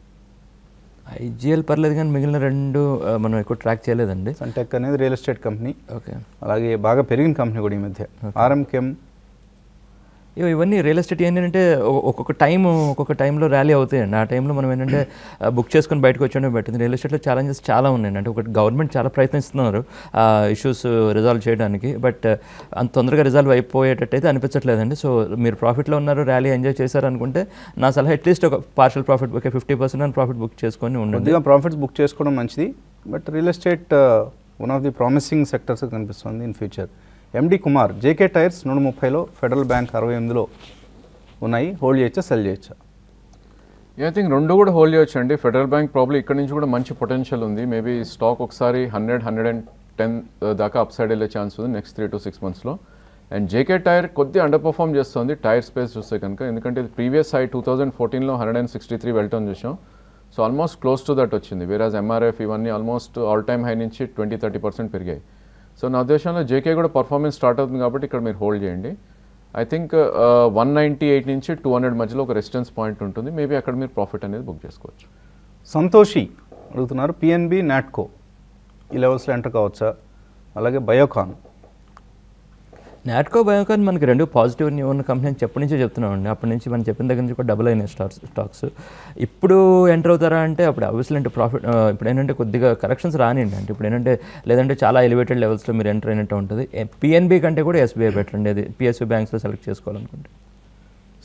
ఐజిఎల్ పర్లేదు కానీ మిగిలిన రెండు మనం ఎక్కువ ట్రాక్ చేయలేదండి సన్టెక్ అనేది రియల్ ఎస్టేట్ కంపెనీ ఓకే అలాగే బాగా పెరిగిన కంపెనీ కూడా ఈ మధ్య ఆర్ఎం కెమ్ ఇవన్నీ రియల్ ఎస్టేట్ ఏంటంటే ఒక్కొక్క టైం ఒక్కొక్క టైంలో ర్యాలీ అవుతాయండి ఆ టైంలో మనం ఏంటంటే బుక్ చేసుకుని బయటకు వచ్చాడే పెట్టింది రియల్ ఎస్టేట్లో ఛాలెంజెస్ చాలా ఉన్నాయండి అంటే ఒకటి గవర్నమెంట్ చాలా ప్రయత్నిస్తున్నారు ఆ ఇష్యూస్ రిజాల్వ్ చేయడానికి బట్ అంత తొందరగా రిజాల్వ్ అయిపోయేటట్టయితే అనిపించట్లేదండి సో మీరు ప్రాఫిట్లో ఉన్నారు ర్యాలీ ఎంజాయ్ చేశారు అనుకుంటే నా సలహా అట్లీస్ట్ ఒక పార్షల్ ప్రాఫిట్ ఒక ఫిఫ్టీ పర్సెంట్ అని ప్రాఫిట్ బుక్ చేసుకొని ఉండండి ప్రాఫిట్స్ బుక్ చేసుకోవడం మంచిది but real estate one of the promising sectors కనిపిస్తుంది in future MD Kumar JK tyres నూట ముప్పైలో ఫెడరల్ బ్యాంక్ అరవై ఎనిమిదిలో ఉన్నాయి హోల్డ్ చేయొచ్చా సెల్ చేయొచ్చా ఐ థింక్ రెండు కూడా హోల్డ్ చేయొచ్చు అండి ఫెడరల్ బ్యాంక్ ప్రాబ్లమ్ ఇక్కడ నుంచి కూడా మంచి పొటెన్షియల్ ఉంది మేబీ స్టాక్ ఒకసారి హండ్రెడ్ హండ్రెడ్ అండ్ టెన్ దాకా అప్ సైడ్ వెళ్ళే ఛాన్స్ ఉంది నెక్స్ట్ త్రీ టు సిక్స్ మంత్స్లో అండ్ జేకే టైర్ కొద్దిగా అండర్ పర్ఫామ్ చేస్తుంది టైర్ స్పేస్ చూస్తే కనుక ఎందుకంటే ఇది ప్రీవియస్ హై టూ థౌజండ్ ఫోర్టీన్లో హండ్రెడ్ అండ్ సిక్స్టీ త్రీ వెళ్ళటం చూసాం so almost close to that వచ్చింది వీరాజ్ ఎంఆర్ఎఫ్ ఇవన్నీ ఆల్మోస్ట్ ఆల్ టైమ్ హై నుంచి ట్వంటీ థర్టీ పర్సెంట్ పెరిగాయి సో నా ఉద్దేశంలో జేకే కూడా పర్ఫార్మెన్స్ స్టార్ట్ అవుతుంది కాబట్టి ఇక్కడ మీరు హోల్డ్ చేయండి I think one ninety eight నుంచి టూ హండ్రెడ్ మధ్యలో ఒక రెసిడెన్స్ పాయింట్ ఉంటుంది మేబీ అక్కడ మీరు ప్రాఫిట్ అనేది బుక్ చేసుకోవచ్చు సంతోషి అడుగుతున్నారు పిఎన్బి నాట్కో ఈ లెవెల్స్లో ఎంటర్ కావచ్చా అలాగే బయోకాన్ నాట్కో బయోకాన్ మనకి రెండు పాజిటివ్ ఉన్న కంపెనీ అని చెప్పి నుంచే చెప్తున్నామండి అప్పటి నుంచి మనం చెప్పిన దగ్గర నుంచి కూడా డబుల్ అయినాయి స్టాక్స్ స్టాక్స్ ఇప్పుడు ఎంటర్ అవుతారా అంటే అప్పుడు అవియస్లీ అంటే ప్రాఫిట్ ఇప్పుడు ఏంటంటే కొద్దిగా కరెక్షన్స్ రానివ్వండి అంటే ఇప్పుడు ఏంటంటే లేదంటే చాలా ఎలివేటెడ్ లెవెల్స్లో మీరు ఎంటర్ అయినట్టు ఉంటుంది పిఎన్బి కంటే కూడా ఎస్బీఐ బెటర్ అండి అది పిఎస్బి బ్యాంక్స్లో సెలెక్ట్ చేసుకోవాలనుకుంటే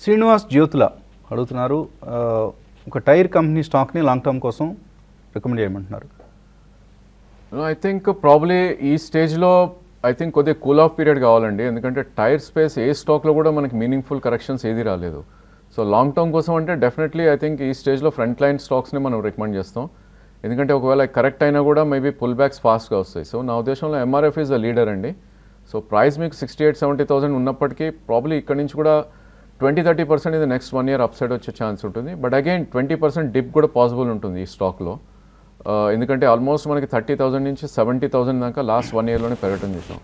శ్రీనివాస్ జ్యోతుల అడుగుతున్నారు ఒక టైర్ కంపెనీ స్టాక్ని లాంగ్ టర్మ్ కోసం రికమెండ్ చేయమంటున్నారు ఐ థింక్ ప్రాబ్లీ ఈ స్టేజ్లో ఐ థింక్ కొద్దిగా కూల్ ఆఫ్ పీరియడ్ కావాలండి ఎందుకంటే టైర్ స్పేస్ ఏ స్టాక్లో కూడా మనకి మీనింగ్ఫుల్ కరెక్షన్స్ ఏది రాలేదు సో లాంగ్ టర్మ్ కోసం అంటే డెఫినెట్లీ ఐ థింక్ ఈ స్టేజ్లో ఫ్రంట్ లైన్ స్టాక్స్ని మనం రికమెండ్ చేస్తాం ఎందుకంటే ఒకవేళ కరెక్ట్ అయినా కూడా మేబీ పుల్ బ్యాక్స్ ఫాస్ట్గా వస్తాయి సో నా ఉద్దేశంలో ఎంఆర్ఎఫ్ ఈజ్ అ లీడర్ అండి సో ప్రైస్ మీకు సిక్స్టీ ఎయిట్ సెవెంటీ థౌసండ్ ఉన్నప్పటికీ ప్రాబ్లీ ఇక్కడ నుంచి కూడా ట్వంటీ థర్టీ పర్సెంట్ ఇది నెక్స్ట్ వన్ ఇయర్ అప్సైడ్ వచ్చే ఛాన్స్ ఉంటుంది but again twenty percent dip కూడా పాసిబుల్ ఉంటుంది ఈ స్టాక్లో ఎందుకంటే ఆల్మోస్ట్ మనకి థర్టీ థౌసండ్ నుంచి సెవెంటీ థౌసండ్ దాకా లాస్ట్ వన్ ఇయర్లోనే పెరగటం చూసాం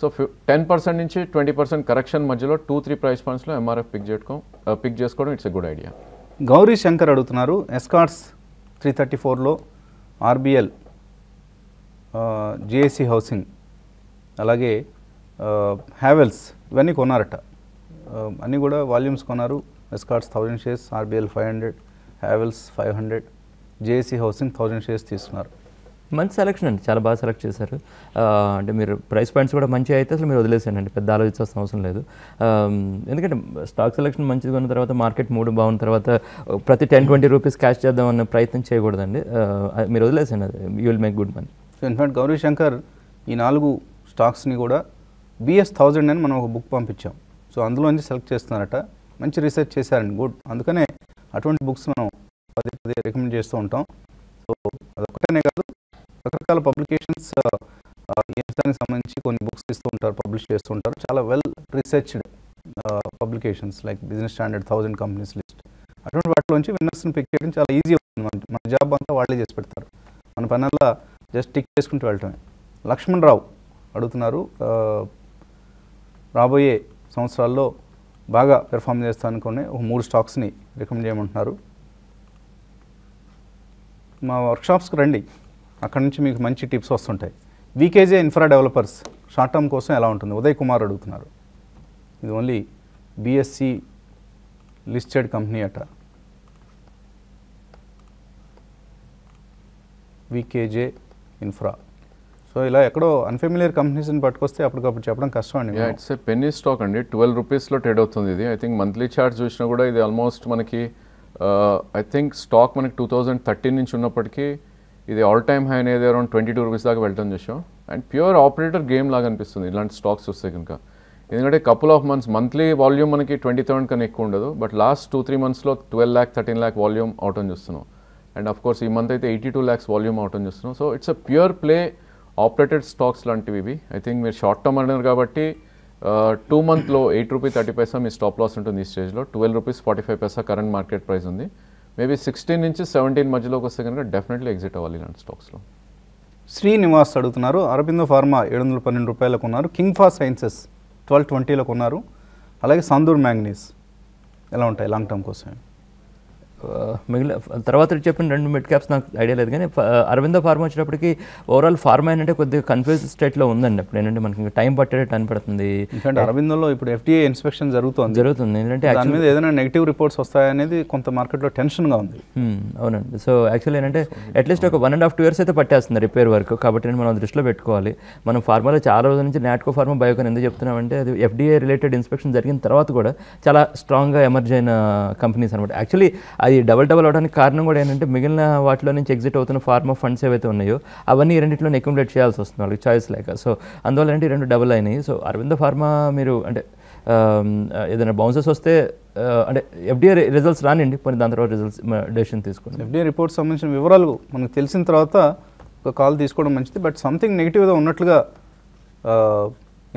సో ఫి టెన్ పర్సెంట్ నుంచి ట్వంటీ పర్సెంట్ కరెక్షన్ మధ్యలో టూ త్రీ ప్రైస్ పాయింట్స్లో ఎంఆర్ఎఫ్ పిక్ చేసుకో పిక్ చేసుకోవడం it's a good idea Gauri Shankar అడుగుతున్నారు ఎస్కాట్స్ త్రీ థర్టీ ఫోర్లో ఆర్బిఎల్ జిఎస్సి హౌసింగ్ అలాగే హ్యావెల్స్ ఇవన్నీ కొన్నారట అన్నీ కూడా వాల్యూమ్స్ కొన్నారు Escorts thousand shares RBL five hundred Havells five hundred JAC housing thousand shares తీసుకున్నారు మంచి సెలక్షన్ అండి చాలా బాగా సెలెక్ట్ చేశారు అంటే మీరు ప్రైస్ పాయింట్స్ కూడా మంచి అయితే అసలు మీరు వదిలేసానండి పెద్ద ఆలోచించాల్సిన అవసరం లేదు ఎందుకంటే స్టాక్ సెలెక్షన్ మంచిగా ఉన్న తర్వాత మార్కెట్ మూడు బాగున్న తర్వాత ప్రతి టెన్ ట్వంటీ రూపీస్ క్యాష్ చేద్దామన్న ప్రయత్నం చేయకూడదండి మీరు వదిలేసాను అది you will make good money in fact Gauri Shankar ఈ నాలుగు స్టాక్స్ని కూడా బిఎస్ థౌజండ్ అని మనం ఒక బుక్ పంపించాం సో అందులోంచి సెలెక్ట్ చేస్తున్నారట మంచి రీసెర్చ్ చేశారండి గుడ్ అందుకనే అటువంటి బుక్స్ మనం పది పది రికమెండ్ చేస్తూ ఉంటాం సో అదొక్కటనే కాదు రకరకాల పబ్లికేషన్స్ ఈ సంబంధించి కొన్ని బుక్స్ ఇస్తూ ఉంటారు పబ్లిష్ చేస్తూ ఉంటారు చాలా well researched publications like Business Standard thousand companies list అటువంటి వాటిలోంచి విన్నర్స్ని పిక్ చేయడం చాలా ఈజీ అవుతుంది మన మన జాబ్ అంతా వాళ్ళే చేసి పెడతారు మన పనల్లా జస్ట్ టిక్ చేసుకుంటూ వెళ్ళటమే లక్ష్మణ్ రావు అడుగుతున్నారు రాబోయే సంవత్సరాల్లో బాగా పెర్ఫామ్ అనుకునే ఒక మూడు స్టాక్స్ని రికమెండ్ చేయమంటున్నారు మా వర్క్షాప్స్కి రండి అక్కడ నుంచి మీకు మంచి టిప్స్ వస్తుంటాయి VKJ infra developers short term కోసం ఎలా ఉంటుంది ఉదయ్ కుమార్ అడుగుతున్నారు ఇది ఓన్లీ బీఎస్సీ లిస్టెడ్ కంపెనీ అట వీకేజే ఇన్ఫ్రా సో ఇలా ఎక్కడో అన్ఫెమిలియర్ కంపెనీస్ని పట్టుకొస్తే అప్పటికప్పుడు చెప్పడం కష్టం అండి ఇట్స్ ఏ పెన్నీ స్టాక్ అండి ట్వెల్వ్ రూపీస్లో ట్రేడ్ అవుతుంది ఇది ఐ థింక్ మంత్లీ చార్జ్ చూసినా కూడా ఇది ఆల్మోస్ట్ మనకి ఐ థింక్ స్టాక్ మనకి టూ థౌజండ్ థర్టీన్ నుంచి ఉన్నప్పటికీ ఇది ఆల్ టైమ్ హై అనేది అరౌండ్ ట్వంటీ టూ రూపీస్ దాకా వెళ్తాం చూసాం అండ్ ప్యూర్ ఆపరేటర్ గేమ్ లాగా అనిపిస్తుంది ఇలాంటి స్టాక్స్ వస్తే కనుక ఎందుకంటే couple of months monthly volume మనకి ట్వంటీ థౌసండ్ కన్నా ఎక్కువ ఉండదు బట్ లాస్ట్ టూ త్రీ మంత్స్లో twelve lakh thirteen lakh volume అని చూస్తున్నాం అండ్ ఆఫ్ కోర్స్ ఈ మంత్ అయితే ఎయిటీ టూ ల్యాక్స్ వాల్యూమ్ అని చూస్తున్నాం so it's a pure play operated stocks లాంటివి ఇవి ఐ థింక్ మీరు షార్ట్ టర్మ్ అన్నారు కాబట్టి టూ మంత్లో ఎయిట్ రూపీ థర్టీ పైసా మీ స్టాప్ లాస్ ఉంటుంది ఈ స్టేజ్లో twelve rupees forty five paisa current market price ఉంది మేబీ సిక్స్టీన్ నుంచి సెవెంటీన్ మధ్యలోకి వస్తే కనుక డెఫినెట్లీ ఎగ్జిట్ అవ్వాలి ఇలాంటి స్టాక్స్లో శ్రీనివాస్ అడుగుతున్నారు అరబిందో ఫార్మా ఏడు వందల పన్నెండు రూపాయలకు ఉన్నారు కింగ్ఫా సైన్సెస్ ట్వెల్వ్ ట్వంటీలకు ఉన్నారు అలాగే సందూర్ మ్యాంగనీస్ ఎలా ఉంటాయి లాంగ్ టర్మ్ కోసం మిగిలిన తర్వాత చెప్పిన రెండు మిడ్ క్యాప్స్ నాకు ఐడియా లేదు కానీ అరవిందో ఫార్మా వచ్చేటప్పటికి ఓవరాల్ ఫార్మా ఏంటంటే కొద్దిగా కన్ఫ్యూజ్ స్టేట్లో ఉందండి అప్పుడు ఏంటంటే మనకి టైం పట్టేటట్టు అనిపడుతుంది ఎందుకంటే అరవిందంలో ఇప్పుడు ఎఫ్డీఏ ఇన్స్పెక్షన్ జరుగుతుంది జరుగుతుంది ఏంటంటే దాని మీద ఏదైనా నెగిటివ్ రిపోర్ట్స్ వస్తాయనేది కొంత మార్కెట్లో టెన్షన్గా ఉంది hmm, అవునండి సో యాక్చువల్లీ ఏంటంటే అట్లీస్ట్ ఒక one and half two years అయితే పట్టేస్తుంది రిపేర్ వర్క్ కాబట్టి మనం దృష్టిలో పెట్టుకోవాలి మనం ఫార్మాలో చాలా రోజుల నుంచి నాట్కో ఫార్మా బయోకన్ ఎందుకు చెప్తున్నామంటే అది ఎఫ్డీఏ రిలేటెడ్ ఇన్స్పెక్షన్ జరిగిన తర్వాత కూడా చాలా స్ట్రాంగ్గా ఎమర్జ్ అయిన కంపెనీస్ అనమాట యాక్చువల్లీ అది అది డబల్ డబల్ అవడానికి కారణం కూడా ఏంటంటే మిగిలిన వాటిలో నుంచి ఎగ్జిట్ అవుతున్న ఫార్మ్ ఆఫ్ ఫండ్స్ ఏవైతే ఉన్నాయో అవన్నీ రెండింటిలో అక్యుములేట్ చేయాల్సి వస్తుంది వాళ్ళకి చాయిస్ లేక సో అందువల్ల ఏంటి రెండు డబల్ అయినాయి సో అరవింద ఫార్మా మీరు అంటే ఏదైనా బౌన్సెస్ వస్తే అంటే ఎఫ్డీఏ రిజల్ట్స్ రానండి పోనీ దాని తర్వాత రిజల్ట్స్ డెసిషన్ తీసుకోండి ఎఫ్డీఏ రిపోర్ట్ సంబంధించిన వివరాలు మనకు తెలిసిన తర్వాత ఒక కాల్ తీసుకోవడం మంచిది బట్ సంథింగ్ నెగిటివ్గా ఉన్నట్లుగా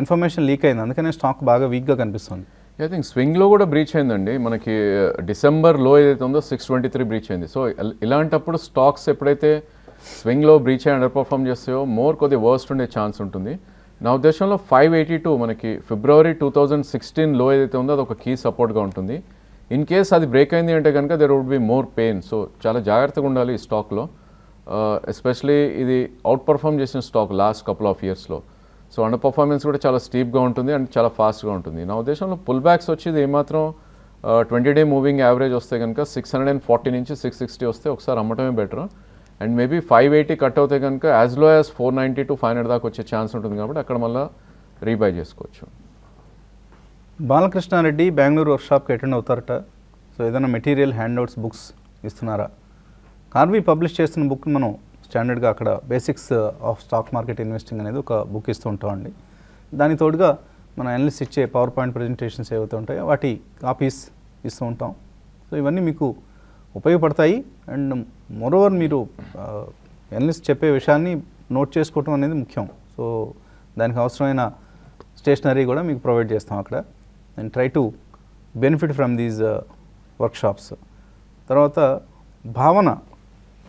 ఇన్ఫర్మేషన్ లీక్ అయింది అందుకనే స్టాక్ బాగా వీక్గా కనిపిస్తుంది ఐ థింక్ స్వింగ్లో కూడా బ్రీచ్ అయిందండి మనకి డిసెంబర్ uh, లో ఏదైతే ఉందో సిక్స్ ట్వంటీ త్రీ బ్రీచ్ అయింది సో ఇలాంటప్పుడు స్టాక్స్ ఎప్పుడైతే స్వింగ్లో బ్రీచ్ అయ్యి అండర్ పర్ఫామ్ చేస్తాయో మోర్ కొద్దిగా వర్స్ట్ ఉండే ఛాన్స్ ఉంటుంది నా ఉద్దేశంలో ఫైవ్ ఎయిటీ టూ మనకి ఫిబ్రవరి టూ థౌజండ్ సిక్స్టీన్ లో ఏదైతే ఉందో అది ఒక కీ సపోర్ట్గా ఉంటుంది ఇన్ కేస్ అది బ్రేక్ అయింది అంటే కనుక there would be more pain so చాలా జాగ్రత్తగా ఉండాలి ఈ స్టాక్లో ఎస్పెషలీ uh, ఇది అవుట్ పర్ఫామ్ చేసిన స్టాక్ లాస్ట్ కపుల్ ఆఫ్ ఇయర్స్లో సో అండర్ పర్ఫార్మెన్స్ కూడా చాలా స్టీప్గా ఉంటుంది అండ్ చాలా ఫాస్ట్గా ఉంటుంది నా ఉద్దేశంలో పుల్ బ్యాక్స్ వచ్చేది ఏమాత్రం ట్వంటీ డే మూవింగ్ యావరేజ్ వస్తే కనుక సిక్స్ హండ్రెడ్ అండ్ ఫార్టీ నుంచి సిక్స్ సిక్స్టీ వస్తే ఒకసారి అమ్మటమే better and maybe five eighty cut అవుతే కనుక as low as four ninety to five hundred దాకా వచ్చే ఛాన్స్ ఉంటుంది కాబట్టి అక్కడ మళ్ళీ రీబై చేసుకోవచ్చు బాలకృష్ణారెడ్డి బెంగళూరు షాప్కి అటెండ్ అవుతారట సో ఏదైనా మెటీరియల్ హ్యాండ్అవుట్స్ బుక్స్ ఇస్తున్నారా కార్వీ పబ్లిష్ చేస్తున్న బుక్ మనం స్టాండర్డ్గా అక్కడ basics of stock market investing అనేది ఒక బుక్ ఇస్తూ ఉంటామండి దాని తోడుగా మన అనలిస్ట్ ఇచ్చే పవర్ పాయింట్ ప్రజెంటేషన్స్ ఏవైతే ఉంటాయో వాటి కాపీస్ ఇస్తూ ఉంటాం సో ఇవన్నీ మీకు ఉపయోగపడతాయి అండ్ మోరోవర్ మీరు అనలిస్ట్ uh, చెప్పే విషయాన్ని నోట్ చేసుకోవటం అనేది ముఖ్యం సో దానికి అవసరమైన స్టేషనరీ కూడా మీకు ప్రొవైడ్ చేస్తాం అక్కడ and try to benefit from these workshops తర్వాత భావన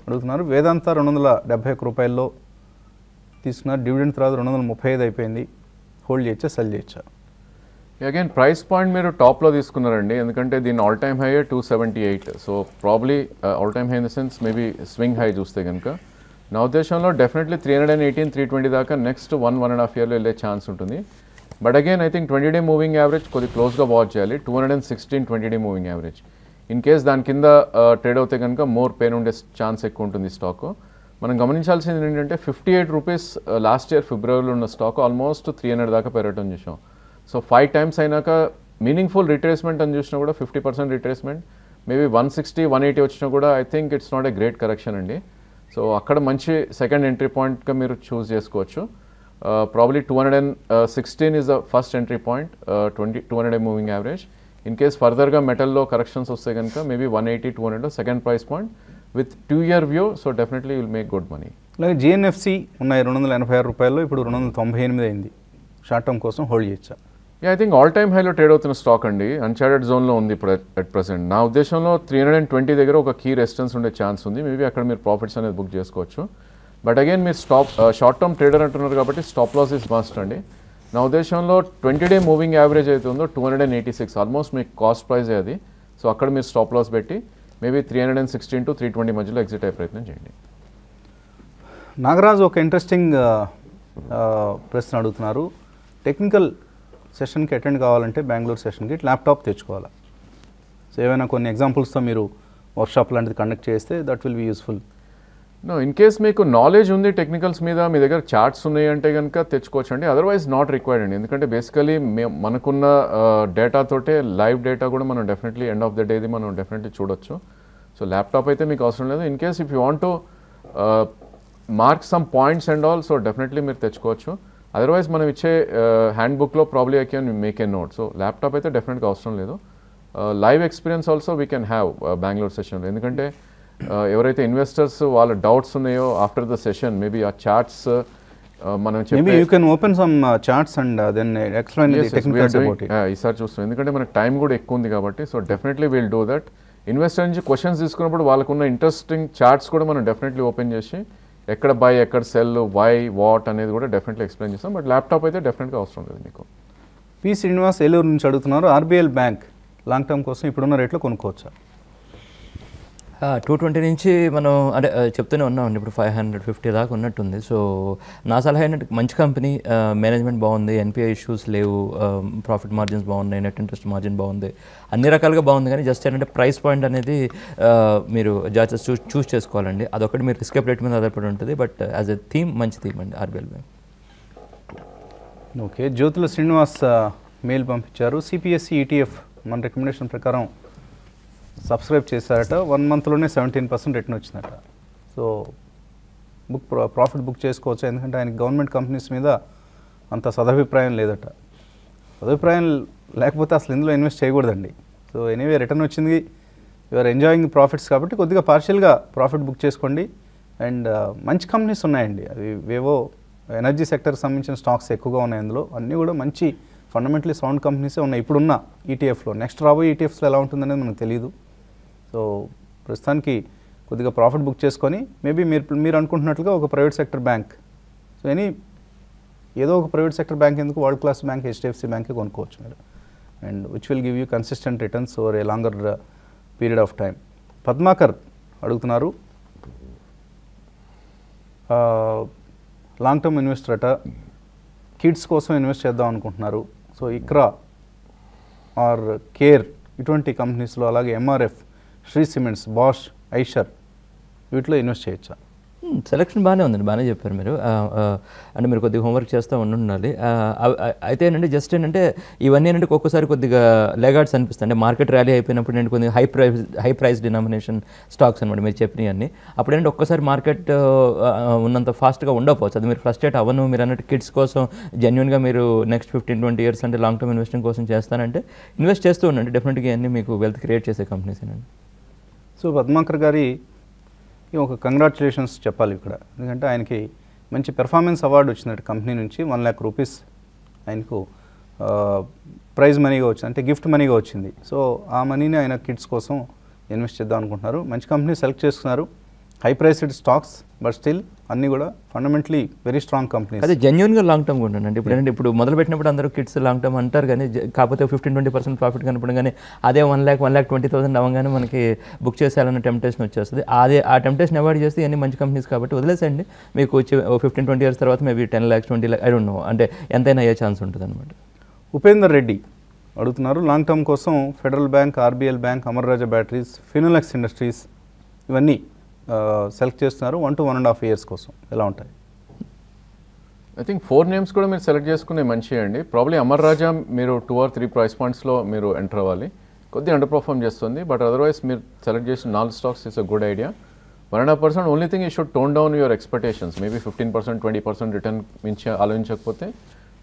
అడుగుతున్నారు వేదాంత రెండు వందల డెబ్బై ఒక్క రూపాయల్లో తీసుకున్న డివిడెండ్ తర్వాత రెండు వందల ముప్పై ఐదు అయిపోయింది హోల్డ్ చేయొచ్చా సెల్ చేయొచ్చా అగైన్ ప్రైస్ పాయింట్ మీరు టాప్లో తీసుకున్నారండి ఎందుకంటే దీని all time high two seventy eight so probably all time high in the sense maybe swing high చూస్తే కనుక నా ఉద్దేశంలో definitely three hundred and eighteen three twenty దాకా next one one and half ఇయర్లో వెళ్ళే ఛాన్స్ ఉంటుంది but again I think twenty day moving average కొద్ది క్లోజ్గా వాచ్ చేయాలి two hundred and sixteen twenty day moving average in case దాని కింద ట్రేడ్ అవుతే కనుక మోర్ పెయిన్ ఉండే ఛాన్స్ ఎక్కువ ఉంటుంది స్టాక్ మనం గమనించాల్సింది ఏంటంటే fifty eight rupees last year ఫిబ్రవరిలో ఉన్న స్టాక్ ఆల్మోస్ట్ త్రీ హండ్రెడ్ దాకా పెరగటం చూసాం సో ఫైవ్ టైమ్స్ అయినాక మీనింగ్ఫుల్ రిట్రేస్మెంట్ అని చూసినా కూడా fifty percent retracement maybe one sixty one eighty వచ్చినా కూడా I think it's not a great correction అండి సో అక్కడ మంచి సెకండ్ ఎంట్రీ పాయింట్గా మీరు చూస్ చేసుకోవచ్చు probably two hundred and sixteen is the first entry point twenty two hundred moving average in case ఫర్దర్గా మెటల్లో కరెక్షన్స్ వస్తే కనుక maybe one eighty two hundred second price point with two year view so definitely will make good money అలాగే జిఎన్ఎఫ్సి ఉన్నాయి రెండు వందల ఎనభై ఆరు రూపాయలు ఇప్పుడు రెండు వందల తొంభై ఎనిమిది అయింది షార్ట్ టర్మ్ కోసం హోల్డ్ చేయొచ్చా ఐ థింక్ ఆల్ టైమ్ హైలో ట్రేడ్ అవుతున్న స్టాక్ అండి అన్చార్టెడ్ జోన్లో ఉంది ఇప్పుడు అట్ ప్రెసెంట్ నా ఉద్దేశంలో త్రీ హండ్రెడ్ అండ్ ట్వంటీ దగ్గర ఒక కీ రెసిస్టెన్స్ ఉండే ఛాన్స్ ఉంది మేబీ అక్కడ మీరు ప్రాఫిట్స్ అనేది బుక్ చేసుకోవచ్చు బట్ అగైన్ మీరు స్టాప్ షార్ట్ టర్మ్ ట్రేడర్ అంటున్నారు కాబట్టి స్టాప్ లాస్ ఇస్ మాస్ట్ అండి నా ఉద్దేశంలో ట్వంటీ డే మూవింగ్ యావరేజ్ అయితే ఉందో two hundred and eighty six almost మీకు కాస్ట్ ప్రైజే అది సో అక్కడ మీరు స్టాప్ లాస్ పెట్టి maybe three hundred and sixteen to three twenty మధ్యలో ఎగ్జిట్ అయ్యే ప్రయత్నం చేయండి నాగరాజ్ ఒక ఇంట్రెస్టింగ్ ప్రశ్న అడుగుతున్నారు టెక్నికల్ సెషన్కి అటెండ్ కావాలంటే బెంగళూరు సెషన్కి ల్యాప్టాప్ తెచ్చుకోవాలా సో ఏమైనా కొన్ని ఎగ్జాంపుల్స్తో మీరు వర్క్షాప్ లాంటిది కండక్ట్ చేస్తే that will be useful no in case మీకు నాలెడ్జ్ ఉంది టెక్నికల్స్ మీద మీ దగ్గర చార్ట్స్ ఉన్నాయంటే కనుక తెచ్చుకోవచ్చు అండి అదర్వైజ్ నాట్ రిక్వైర్డ్ అండి ఎందుకంటే బేసికలీ మనకున్న డేటాతోటే లైవ్ డేటా కూడా మనం డెఫినెట్లీ ఎండ్ ఆఫ్ ద డేది మనం డెఫినెట్లీ చూడొచ్చు సో ల్యాప్టాప్ అయితే మీకు అవసరం లేదు in case if you want to mark some points and all so definitely మీరు తెచ్చుకోవచ్చు అదర్వైజ్ మనం ఇచ్చే హ్యాండ్ బుక్లో probably I can make a note so laptop అయితే డెఫినెట్గా అవసరం లేదు live experience also we can have Bengaluru సెషన్లో ఎందుకంటే ఎవరైతే ఇన్వెస్టర్స్ వాళ్ళ డౌట్స్ ఉన్నాయో ఆఫ్టర్ ద సెషన్ మేబీ ఆ చార్ట్స్ మనం you can open some charts and then explain ఈసారి చూస్తాం ఎందుకంటే మనకు టైం కూడా ఎక్కువ ఉంది కాబట్టి so definitely will do that investor నుంచి క్వశ్చన్స్ తీసుకున్నప్పుడు వాళ్ళకున్న ఇంట్రెస్టింగ్ చార్ట్స్ కూడా మనం డెఫినెట్లీ ఓపెన్ చేసి ఎక్కడ బై ఎక్కడ సెల్ వై వాట్ అనేది కూడా డెఫినెట్లీ ఎక్స్ప్లెయిన్ చేస్తాం బట్ ల్యాప్టాప్ అయితే డెఫినెట్గా అవసరం లేదు మీకు పి శ్రీనివాస్ ఏలూరు నుంచి అడుగుతున్నారు ఆర్బీఎల్ బ్యాంక్ లాంగ్ టర్మ్ కోసం ఇప్పుడున్న రేట్లో కొనుక్కోవచ్చా టూ ట్వంటీ నుంచి మనం అంటే చెప్తూనే ఉన్నాం ఇప్పుడు ఫైవ్ హండ్రెడ్ ఫిఫ్టీ దాకా ఉన్నట్టుంది సో నా సలహా ఏంటంటే మంచి కంపెనీ మేనేజ్మెంట్ బాగుంది ఎన్పిఐ ఇష్యూస్ లేవు ప్రాఫిట్ మార్జిన్స్ బాగున్నాయి నెట్ ఇంట్రెస్ట్ మార్జిన్ బాగుంది అన్ని రకాలుగా బాగుంది కానీ జస్ట్ ఏంటంటే ప్రైస్ పాయింట్ అనేది మీరు జాగ్రత్త చూ చూస్ చేసుకోవాలండి అదొకటి మీరు రిస్క్ రేట్ మీద ఆధారపడి ఉంటుంది బట్ యాజ్ ఎ థీమ్ మంచి థీమ్ అండి RBL bank okay Jyothula Srinivas mail పంపించారు సిపిఎస్సి ఈటీఎఫ్ e మన రికమెండేషన్ ప్రకారం సబ్స్క్రైబ్ చేశారట వన్ మంత్లోనే సెవెంటీన్ పర్సెంట్ రిటర్న్ వచ్చిందట సో బుక్ ప్రాఫిట్ బుక్ చేసుకోవచ్చు ఎందుకంటే ఆయన గవర్నమెంట్ కంపెనీస్ మీద అంత సదభిప్రాయం లేదట సదభిప్రాయం లేకపోతే అసలు ఇందులో ఇన్వెస్ట్ చేయకూడదండి సో ఎనీవే రిటర్న్ వచ్చింది యూఆర్ ఎంజాయింగ్ ప్రాఫిట్స్ కాబట్టి కొద్దిగా పార్షియల్గా ప్రాఫిట్ బుక్ చేసుకోండి అండ్ మంచి కంపెనీస్ ఉన్నాయండి అవి వేవో ఎనర్జీ సెక్టర్కి సంబంధించిన స్టాక్స్ ఎక్కువగా ఉన్నాయి అందులో అన్నీ కూడా మంచి ఫండమెంటలీ సౌండ్ కంపెనీసే ఉన్నాయి ఇప్పుడున్న ఈటీఎఫ్లో e నెక్స్ట్ రాబోయే ఈటీఎఫ్స్లో e ఎలా ఉంటుందనేది మనకు తెలియదు సో ప్రస్తుతానికి కొద్దిగా ప్రాఫిట్ బుక్ చేసుకొని మేబీ మీరు మీరు అనుకుంటున్నట్లుగా ఒక private sector bank so any ఏదో ఒక ప్రైవేట్ సెక్టర్ బ్యాంక్ ఎందుకు వరల్డ్ క్లాస్ బ్యాంక్ హెచ్డిఎఫ్సి బ్యాంకే కొనుక్కోవచ్చు మీరు and which will give you consistent returns over a longer uh, period of time Padmakar అడుగుతున్నారు uh, లాంగ్ టర్మ్ ఇన్వెస్టర్ అట కిడ్స్ కోసం ఇన్వెస్ట్ చేద్దాం అనుకుంటున్నారు సో ఇక్రా ఆర్ కేర్ ఇటువంటి కంపెనీస్లో అలాగే MRF Shree cements Bosch Eicher వీటిలో ఇన్వెస్ట్ చేయొచ్చా సెలక్షన్ బాగానే ఉందండి బాగానే చెప్పారు మీరు అంటే మీరు కొద్దిగా హోంవర్క్ చేస్తూ ఉండి ఉండాలి అయితే ఏంటంటే జస్ట్ ఏంటంటే ఇవన్నీ ఏంటంటే ఒక్కొక్కసారి కొద్దిగా లెగార్డ్స్ అనిపిస్తాయి అంటే మార్కెట్ ర్యాలీ అయిపోయినప్పుడు ఏంటి కొద్దిగా high price high price denomination stocks అనమాట మీరు చెప్పినవన్నీ అప్పుడు ఏంటంటే ఒక్కసారి మార్కెట్ ఉన్నంత ఫాస్ట్గా ఉండకపోవచ్చు అది మీరు ఫ్రస్ట్రేట్ అవ్వను మీరు అన్నట్టు కిడ్స్ కోసం జెన్యున్గా మీరు నెక్స్ట్ ఫిఫ్టీన్ ట్వంటీ ఇయర్స్ అంటే లాంగ్ టర్మ్ ఇన్వెస్టింగ్ కోసం చేస్తానంటే ఇన్వెస్ట్ చేస్తూ ఉండండి డెఫినెట్గా అన్నీ మీకు వెల్త్ క్రియేట్ చేసే కంపెనీస్ అండి సో పద్మాకర్ గారి ఒక కంగ్రాచులేషన్స్ చెప్పాలి ఇక్కడ ఎందుకంటే ఆయనకి మంచి పెర్ఫార్మెన్స్ అవార్డు వచ్చినట్టు కంపెనీ నుంచి వన్ ల్యాక్ రూపీస్ ఆయనకు ప్రైజ్ మనీగా వచ్చింది అంటే గిఫ్ట్ మనీగా వచ్చింది సో ఆ మనీని ఆయన కిడ్స్ కోసం ఇన్వెస్ట్ చేద్దాం అనుకుంటున్నారు మంచి కంపెనీ సెలెక్ట్ చేసుకున్నారు high priced stocks but still అన్ని కూడా ఫండమెంటలీ వెరీ స్ట్రాంగ్ కంపెనీ అదే జెన్యున్గా లాంగ్ టర్మ్ ఉండండి ఇప్పుడు ఏంటంటే ఇప్పుడు మొదలు పెట్టినప్పుడు అందరూ కిడ్స్ లాంగ్ టర్మ్ అంటారు కానీ కాకపోతే ఫిఫ్టీన్ ట్వంటీ పర్సెంట్ ప్రాఫిట్ కానీ అదే one lakh one lakh twenty thousand అవ్వగానే మనకి బుక్ చేసేయాలన్న టెంప్టేషన్ వచ్చేస్తుంది అదే ఆ టెంప్టేషన్ అవాయిడ్ చేస్తే ఇవన్నీ మంచి కంపెనీస్ కాబట్టి వదిలేసండి మీకు వచ్చే ఫిఫ్టీన్ ట్వంటీ ఇయర్స్ తర్వాత maybe ten lakhs twenty lakh I don't know అంటే ఎంతైనా అయ్యే ఛాన్స్ ఉంటుంది అనమాట ఉపేందర్ రెడ్డి అడుగుతున్నారు లాంగ్ టర్మ్ కోసం federal bank RBL bank Amara Raja batteries Finolex industries ఇవన్నీ సెలెక్ట్ చేస్తున్నారు one to one and half years కోసం ఎలా ఉంటాయి ఐ థింక్ ఫోర్ నేమ్స్ కూడా మీరు సెలెక్ట్ చేసుకునే మంచి అండి ప్రాబ్లీ అమర్ రాజా మీరు టూ ఆర్ త్రీ ప్రైస్ పాయింట్స్లో మీరు ఎంటర్ అవ్వాలి కొద్దిగా అండర్ పర్ఫామ్ చేస్తుంది బట్ అదర్వైజ్ మీరు సెలెక్ట్ చేసిన నాలుగు stocks is a good idea one and half percent only thing you should tone down your expectations maybe fifteen percent twenty percent return మించి ఆలోచించకపోతే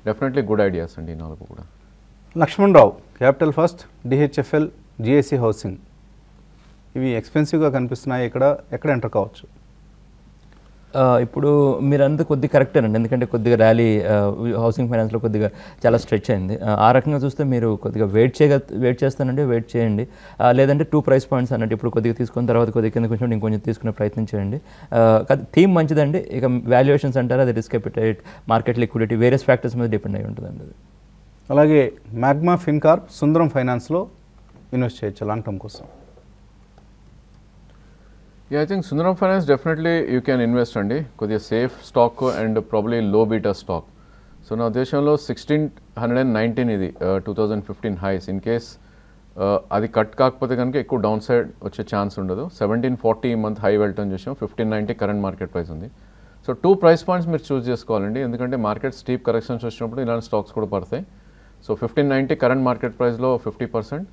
డెఫినెట్లీ గుడ్ ఐడియాస్ అండి ఈ నాలుగు కూడా Laxman Rao capital first DHFL GSC housing ఇవి ఎక్స్పెన్సివ్గా కనిపిస్తున్నాయి ఇక్కడ ఎక్కడ ఎంటర్ కావచ్చు ఇప్పుడు మీరు అంత కొద్దిగా కరెక్టే అండి ఎందుకంటే కొద్దిగా ర్యాలీ హౌసింగ్ ఫైనాన్స్లో కొద్దిగా చాలా స్ట్రెచ్ అయింది ఆ రకంగా చూస్తే మీరు కొద్దిగా వెయిట్ చేయగ వెయిట్ చేస్తానంటే వెయిట్ చేయండి లేదంటే టూ ప్రైస్ పాయింట్స్ అన్నట్టు ఇప్పుడు కొద్దిగా తీసుకున్న తర్వాత కొద్దిగా కింద కొంచెం ఇంకొంచెం తీసుకునే ప్రయత్నం చేయండి థీమ్ మంచిదండి ఇక వాల్యుయేషన్స్ అంటారు అది risk appetite market liquidity various factors మీద డిపెండ్ అయి ఉంటుందండి అది అలాగే మ్యాగ్మా ఫిన్కార్ సుందరం ఫైనాన్స్లో ఇన్వెస్ట్ చేయొచ్చు లాంగ్ టర్మ్ కోసం yeah I think Sundaram finance definitely you can invest అండి కొద్దిగా safe stock and probably low beta stock so నా ఉద్దేశంలో సిక్స్టీన్ హండ్రెడ్ అండ్ నైన్టీన్ ఇది two thousand fifteen highs in case అది కట్ కాకపోతే కనుక ఎక్కువ డౌన్ సైడ్ వచ్చే ఛాన్స్ ఉండదు సెవెంటీన్ ఫార్టీ ఈ మంత్ హై వెళ్ళటం చూసాం fifteen ninety current market price ఉంది సో టూ ప్రైస్ పాయింట్స్ మీరు చూస్ చేసుకోవాలండి ఎందుకంటే మార్కెట్ స్టీప్ కరెక్షన్స్ వచ్చినప్పుడు ఇలాంటి స్టాక్స్ కూడా పడతాయి so fifteen ninety current market ప్రైస్లో fifty percent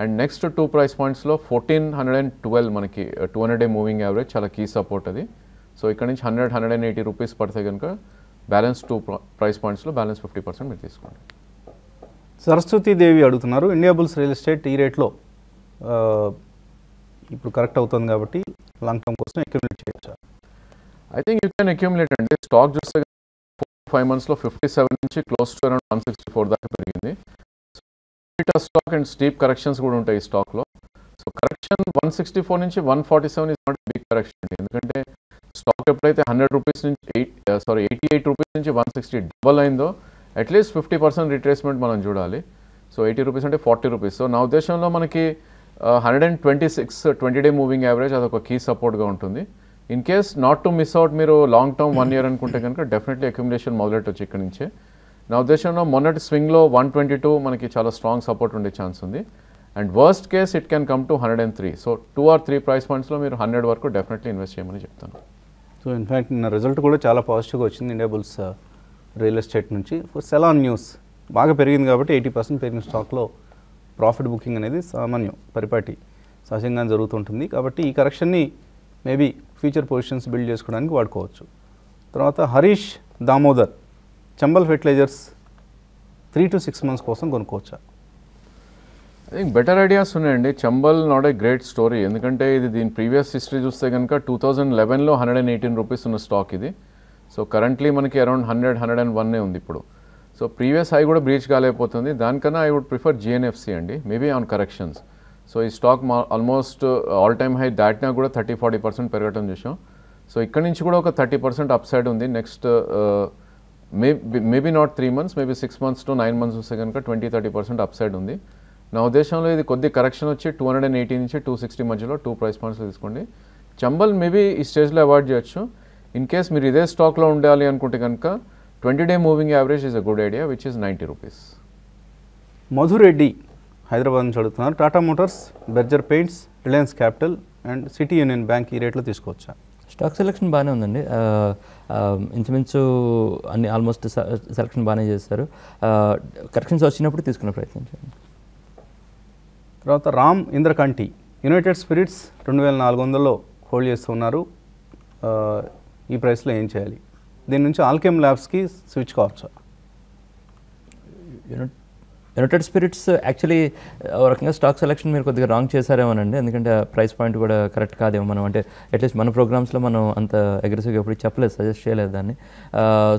and next two price పాయింట్స్లో ఫోర్టీన్ హండ్రెడ్ అండ్ ట్వెల్వ్ మనకి two hundred day moving average చాలా కీ సపోర్ట్ అది సో ఇక్కడ నుంచి hundred hundred and eighty rupees పడితే కనుక బ్యాలెన్స్ టూ ప్రైస్ పాయింట్స్లో బ్యాలెన్స్ ఫిఫ్టీ పర్సెంట్ మీరు తీసుకోండి సరస్వతీదేవి అడుగుతున్నారు ఇండియా బుల్స్ రియల్ ఎస్టేట్ ఈ రేట్లో uh, ఇప్పుడు కరెక్ట్ అవుతుంది కాబట్టి లాంగ్ టర్మ్ కోసం అక్యుమిలేట్ చేయొచ్చా I think you can accumulate అండి స్టాక్ చూస్తే ఫైవ్ మంత్స్లో ఫిఫ్టీ సెవెన్ నుంచి close to around one sixty four దాకా పెరిగింది beta stock and steep corrections కూడా ఉంటాయి ఈ స్టాక్లో so correction one sixty four నుంచి one forty seven is not big correction అండి ఎందుకంటే స్టాక్ ఎప్పుడైతే హండ్రెడ్ రూపీస్ నుంచి eight sorry eighty eight rupees నుంచి వన్ సిక్స్టీ డబల్ అయిందో అట్లీస్ట్ ఫిఫ్టీ పర్సెంట్ రిట్రేస్మెంట్ మనం చూడాలి సో ఎయిటీ రూపీస్ అంటే ఫార్టీ రూపీస్ సో నా ఉద్దేశంలో మనకి hundred and twenty six twenty day moving average అదొక కీ సపోర్ట్గా ఉంటుంది in case not to miss out మీరు లాంగ్ టర్మ్ వన్ ఇయర్ అనుకుంటే కనుక డెఫినెట్లీ అక్యుమిలేషన్ మొదలెట్టు ఇక్కడి నుంచే నా ఉద్దేశంలో మొన్నటి స్వింగ్లో వన్ ట్వంటీ టూ మనకి చాలా స్ట్రాంగ్ సపోర్ట్ ఉండే ఛాన్స్ ఉంది and worst case it can come to hundred and three so two or three price పాయింట్స్లో మీరు హండ్రెడ్ వరకు డెఫినెట్లీ ఇన్వెస్ట్ చేయమని చెప్తాను సో ఇన్ఫ్యాక్ట్ నా రిజల్ట్ కూడా చాలా పాజిటివ్గా వచ్చింది ఇండియా బుల్స్ రియల్ ఎస్టేట్ నుంచి సెలాన్ న్యూస్ బాగా పెరిగింది కాబట్టి ఎయిటీ పర్సెంట్ పెరిగిన స్టాక్లో ప్రాఫిట్ బుకింగ్ అనేది సామాన్యం పరిపాటి సహజంగా జరుగుతుంటుంది కాబట్టి ఈ కరెక్షన్ని మేబీ ఫ్యూచర్ పొజిషన్స్ బిల్డ్ చేసుకోవడానికి వాడుకోవచ్చు తర్వాత Harish Damodar Chambal fertilisers three to six months కోసం కొనుక్కోవచ్చా ఐ థింక్ బెటర్ ఐడియాస్ ఉన్నాయండి Chambal not a great story ఎందుకంటే ఇది దీని ప్రీవియస్ హిస్టరీ చూస్తే కనుక టూ థౌజండ్ లెవెన్లో హండ్రెడ్ అండ్ ఎయిటీన్ రూపీస్ ఉన్న స్టాక్ ఇది సో కరెంట్లీ మనకి అరౌండ్ హండ్రెడ్ హండ్రెడ్ అండ్ వన్నే ఉంది ఇప్పుడు సో ప్రీవియస్ హై కూడా బ్రీచ్ కాలేకపోతుంది దానికన్నా ఐ వుడ్ ప్రిఫర్ జిఎన్ఎఫ్సి అండి మేబీ ఆన్ కరెక్షన్స్ సో ఈ స్టాక్ మా ఆల్మోస్ట్ ఆల్ టైమ్ హై దాటినా కూడా థర్టీ ఫార్టీ పర్సెంట్ పెరగటం చూసాం సో ఇక్కడ నుంచి కూడా ఒక థర్టీ పర్సెంట్ అప్సైడ్ ఉంది next may maybe not three months maybe six months to nine months వస్తే కనుక twenty thirty percent up side ఉంది నా ఉద్దేశంలో ఇది కొద్ది కరెక్షన్ వచ్చి టూ హండ్రెడ్ అండ్ ఎయిటీ నుంచి టూ సిక్స్టీ మధ్యలో టూ ప్రైస్ పాయింట్స్ తీసుకోండి చంబల్ మేబీ ఈ స్టేజ్లో అవాయిడ్ చేయొచ్చు ఇన్ కేస్ మీరు ఇదే స్టాక్లో ఉండాలి అనుకుంటే కనుక twenty day moving average is a good idea which is ninety rupees Madhu Reddy Hyderabad నుంచి అడుగుతున్నారు Tata motors Berger paints Reliance capital and City union bank ఈ రేట్లో తీసుకోవచ్చా స్టాక్ సెలెక్షన్ బాగానే ఉందండి ఇంచుమించు అన్ని ఆల్మోస్ట్ సెలెక్షన్ బాగానే చేస్తారు కరెక్షన్స్ వచ్చినప్పుడు తీసుకునే ప్రయత్నం చేయండి తర్వాత రామ్ ఇంద్రకంటి యునైటెడ్ స్పిరిట్స్ రెండు వేల నాలుగు వందల్లో హోల్డ్ చేస్తున్నారు ఈ ప్రైస్లో ఏం చేయాలి దీని నుంచి ఆల్కెమ్ ల్యాబ్స్కి స్విచ్ కావచ్చా యూనిట్ యునైటెడ్ స్పిరిట్స్ యాక్చువల్లీ రకంగా స్టాక్ సెలెక్షన్ మీరు కొద్దిగా రాంగ్ చేశారేమోనండి ఎందుకంటే ప్రైస్ పాయింట్ కూడా కరెక్ట్ కాదేమో మనం అంటే అట్లీస్ట్ మన ప్రోగ్రామ్స్లో మనం అంత అగ్రెసివ్గా ఎప్పుడు చెప్పలేదు సజెస్ట్ చేయలేదు దాన్ని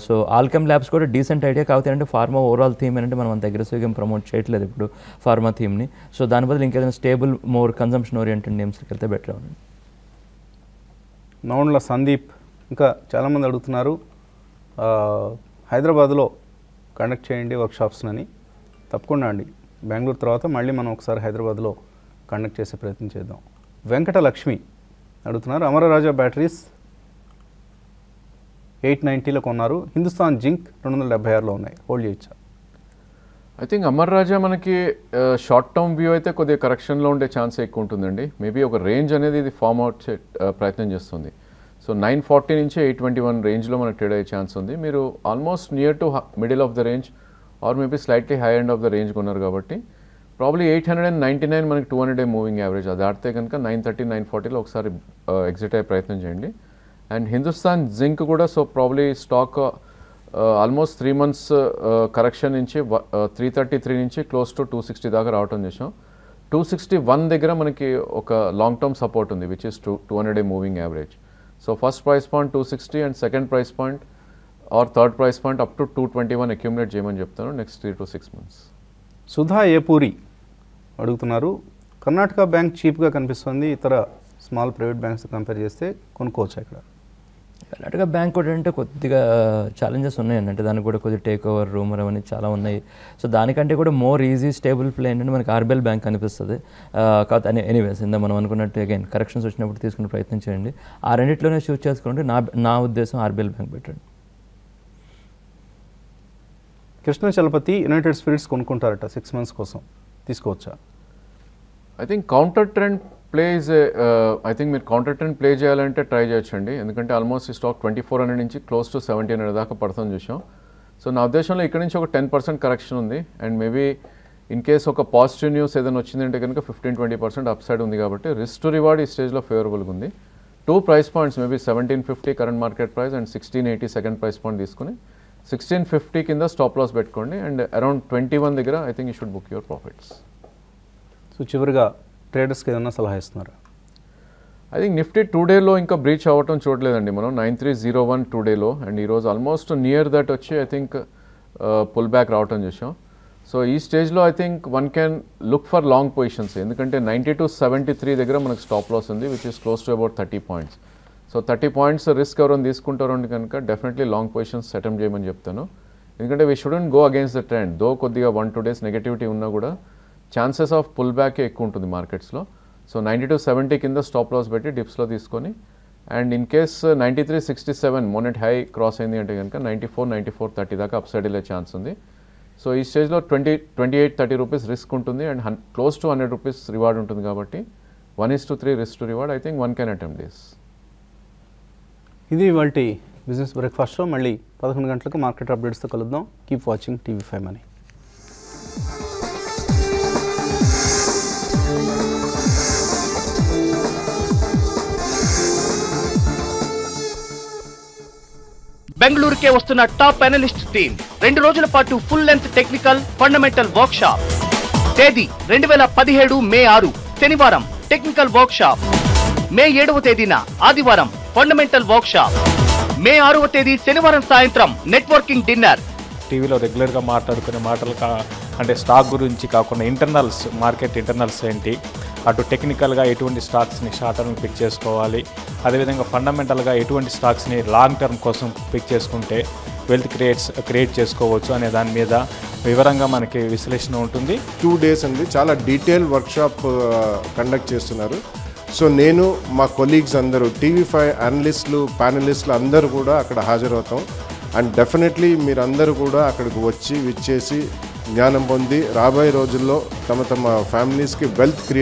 సో ఆల్కమ్ ల్యాబ్స్ కూడా డీసెంట్ ఐడియా కాకపోతే అంటే ఫార్మా ఓవరాల్ థీమ్ ఏంటంటే మనం అంత అగ్రెసివ్గా ప్రమోట్ చేయట్లేదు ఇప్పుడు ఫార్మా థీమ్ని సో దాని బదులు ఇంకేదైనా స్టేబుల్ మోర్ కన్సంప్షన్ ఓరియంటెడ్ నేమ్స్కి వెళ్తే బెటర్ అవునండి నౌన్ల సందీప్ ఇంకా చాలామంది అడుగుతున్నారు uh, హైదరాబాద్లో కండక్ట్ చేయండి వర్క్షాప్స్ని తప్పకుండా అండి బెంగళూరు తర్వాత మళ్ళీ మనం ఒకసారి హైదరాబాద్లో కండక్ట్ చేసే ప్రయత్నం చేద్దాం వెంకటలక్ష్మి అడుగుతున్నారు అమరరాజా బ్యాటరీస్ ఎయిట్ నైంటీలో కొన్నారు హిందుస్థాన్ జింక్ రెండు వందల డెబ్బై ఆరులో ఉన్నాయి హోల్డ్ చేయొచ్చా ఐ థింక్ అమర్ రాజా మనకి షార్ట్ టర్మ్ వ్యూ అయితే కొద్దిగా కరెక్షన్లో ఉండే ఛాన్స్ ఎక్కువ ఉంటుందండి మేబీ ఒక రేంజ్ అనేది ఇది ఫామ్ అవుట్ ప్రయత్నం చేస్తుంది సో నైన్ ఫార్టీ నుంచి ఎయిట్ ట్వంటీ వన్ రేంజ్లో మనకు ట్రేడ్ అయ్యే ఛాన్స్ ఉంది మీరు almost near to middle of the range or maybe slightly high end of the range కొన్నారు కాబట్టి probably eight hundred and ninety nine మనకి two hundred day moving average అది ఆడితే కనుక నైన్ థర్టీ నైన్ ఫార్టీలో ఒకసారి ఎగ్జిట్ uh, అయ్యే ప్రయత్నం చేయండి అండ్ హిందుస్థాన్ జింక్ కూడా so probably stock almost three months correction నుంచి త్రీ థర్టీ త్రీ నుంచి క్లోజ్ టు టూ సిక్స్టీ దాకా రావటం చేసాం టూ సిక్స్టీ వన్ దగ్గర మనకి ఒక లాంగ్ టర్మ్ సపోర్ట్ ఉంది which is two two hundred a moving average so first price point two sixty and second price point or third price point up to two twenty one accumulate చేయమని చెప్తాను next three to six months Sudha Epuri అడుగుతున్నారు కర్ణాటక బ్యాంక్ చీప్గా కనిపిస్తుంది ఇతర స్మాల్ ప్రైవేట్ బ్యాంక్స్ కంపేర్ చేస్తే కొనుక్కోవచ్చు ఇక్కడ కర్ణాటక బ్యాంక్ కూడా అంటే కొద్దిగా ఛాలెంజెస్ ఉన్నాయండి అంటే దానికి కూడా కొద్దిగా టేక్ ఓవర్ రూమర్ అవన్నీ చాలా ఉన్నాయి సో దానికంటే కూడా మోర్ ఈజీ స్టేబుల్ ప్లే ఏంటంటే మనకి ఆర్బిఎల్ బ్యాంక్ అనిపిస్తుంది కాకపోతే ఎనీవేస్ ఇందా మనం అనుకున్నట్టు అగైన్ కరెక్షన్స్ వచ్చినప్పుడు తీసుకునే ప్రయత్నం చేయండి ఆ రెండింటిలోనే షూట్ చేసుకుంటే నా నా ఉద్దేశం ఆర్బిఎల్ బ్యాంక్ పెట్టండి కృష్ణ చలపతి యునైటెడ్ స్పిరిట్స్ కొనుక్కుంటారట సిక్స్ మంత్స్ కోసం తీసుకోవచ్చా I think counter trend play is I think మీరు కౌంటర్ ట్రెండ్ ప్లే చేయాలంటే ట్రై చేయొచ్చండి ఎందుకంటే ఆల్మోస్ట్ ఈ స్టాక్ ట్వంటీ ఫోర్ హండ్రెడ్ నుంచి క్లోజ్ టు సెవెంటీ హండ్రెడ్ దాకా పడుతుంది చూసాం సో నా ఉద్దేశంలో ఇక్కడ నుంచి ఒక టెన్ పర్సెంట్ కరెక్షన్ ఉంది అండ్ మేబీ ఇన్ కేస్ ఒక పాజిటివ్ న్యూస్ ఏదైనా వచ్చిందంటే కనుక fifteen twenty percent up side ఉంది కాబట్టి రిస్క్ టు రివార్డ్ ఈ స్టేజ్లో ఫేవరబుల్గా ఉంది two price points maybe seventeen fifty current market price and sixteen eighty second price point తీసుకుని సిక్స్టీన్ ఫిఫ్టీ కింద స్టాప్ లాస్ పెట్టుకోండి అండ్ అరౌండ్ ట్వంటీ వన్ దగ్గర I think you should book your profits so చివరిగా ట్రేడర్స్కి ఏదైనా సలహా ఇస్తున్నారు ఐ థింక్ నిఫ్టీ టూ డేలో ఇంకా బ్రీచ్ అవ్వటం చూడలేదండి మనం nine three zero one two డేలో అండ్ ఈరోజు ఆల్మోస్ట్ నియర్ దట్ వచ్చి ఐ థింక్ పుల్ బ్యాక్ రావటం చూసాం సో ఈ స్టేజ్లో I think one can look for long positions ఎందుకంటే నైంటీ టు సెవెంటీ త్రీ దగ్గర మనకు స్టాప్ లాస్ ఉంది which is close to about thirty points so thirty points risk ఎవరైనా తీసుకుంటారు అని కనుక డెఫినెట్లీ లాంగ్ పొజిషన్స్ అటెంప్ చేయమని చెప్తాను ఎందుకంటే we shouldn't go against the trend though కొద్దిగా వన్ టూ డేస్ నెగటివిటీ ఉన్నా కూడా ఛాన్సెస్ ఆఫ్ పుల్ బ్యాక్ ఎక్కువ ఉంటుంది మార్కెట్స్లో సో నైంటీ టు సెవెంటీ కింద స్టాప్ లాస్ పెట్టి డిప్స్లో తీసుకొని and in case ninety three sixty seven మోనెట్ హై క్రాస్ అయింది అంటే కనుక ninety four ninety four thirty దాకా అప్సైడ్ వెళ్ళే ఛాన్స్ ఉంది సో ఈ స్టేజ్లో twenty twenty eight thirty rupees risk ఉంటుంది అండ్ హన్ close to hundred rupees reward ఉంటుంది కాబట్టి one is to three risk to reward I think one can attempt this ఇది ఇవాళ బిజినెస్ బ్రేక్ఫాస్ట్లో మళ్ళీ పదకొండు గంటలకు మార్కెట్ అప్డేట్స్తో కలుద్దాం keep watching TV five money బెంగళూరుకే వస్తున్న టాప్ అనలిస్ట్ టీం రెండు రోజుల పాటు full length technical fundamental workshop తేదీ రెండు వేల పదిహేడు మే ఆరు శనివారం టెక్నికల్ వర్క్ షాప్ మే ఏడవ తేదీన ఆదివారం ఫండమెంటల్ వర్క్ షాప్ మే ఆరవ తేదీ శనివారం సాయంత్రం నెట్వర్కింగ్ డిన్నర్ టీవీలో రెగ్యులర్గా మాట్లాడుకునే మాటలు అంటే స్టాక్ గురించి కాకుండా ఇంటర్నల్స్ మార్కెట్ ఇంటర్నల్స్ ఏంటి అటు టెక్నికల్గా ఎటువంటి స్టాక్స్ని షార్ట్ టర్మ్ పిక్ చేసుకోవాలి అదేవిధంగా ఫండమెంటల్గా ఎటువంటి స్టాక్స్ని లాంగ్ టర్మ్ కోసం పిక్ చేసుకుంటే వెల్త్ క్రియేట్స్ క్రియేట్ చేసుకోవచ్చు అనే దాని మీద వివరంగా మనకి విశ్లేషణ ఉంటుంది టూ డేస్ అండి చాలా డీటెయిల్ వర్క్షాప్ కండక్ట్ చేస్తున్నారు సో నేను మా కొలీగ్స్ అందరూ టీవీ ఫైవ్ అనలిస్టులు ప్యానలిస్టులు అందరూ కూడా అక్కడ హాజరవుతాం అండ్ డెఫినెట్లీ మీరందరూ కూడా అక్కడికి వచ్చి విచ్చేసి జ్ఞానం పొంది రాబోయే రోజుల్లో తమ తమ ఫ్యామిలీస్కి వెల్త్ క్రియేట్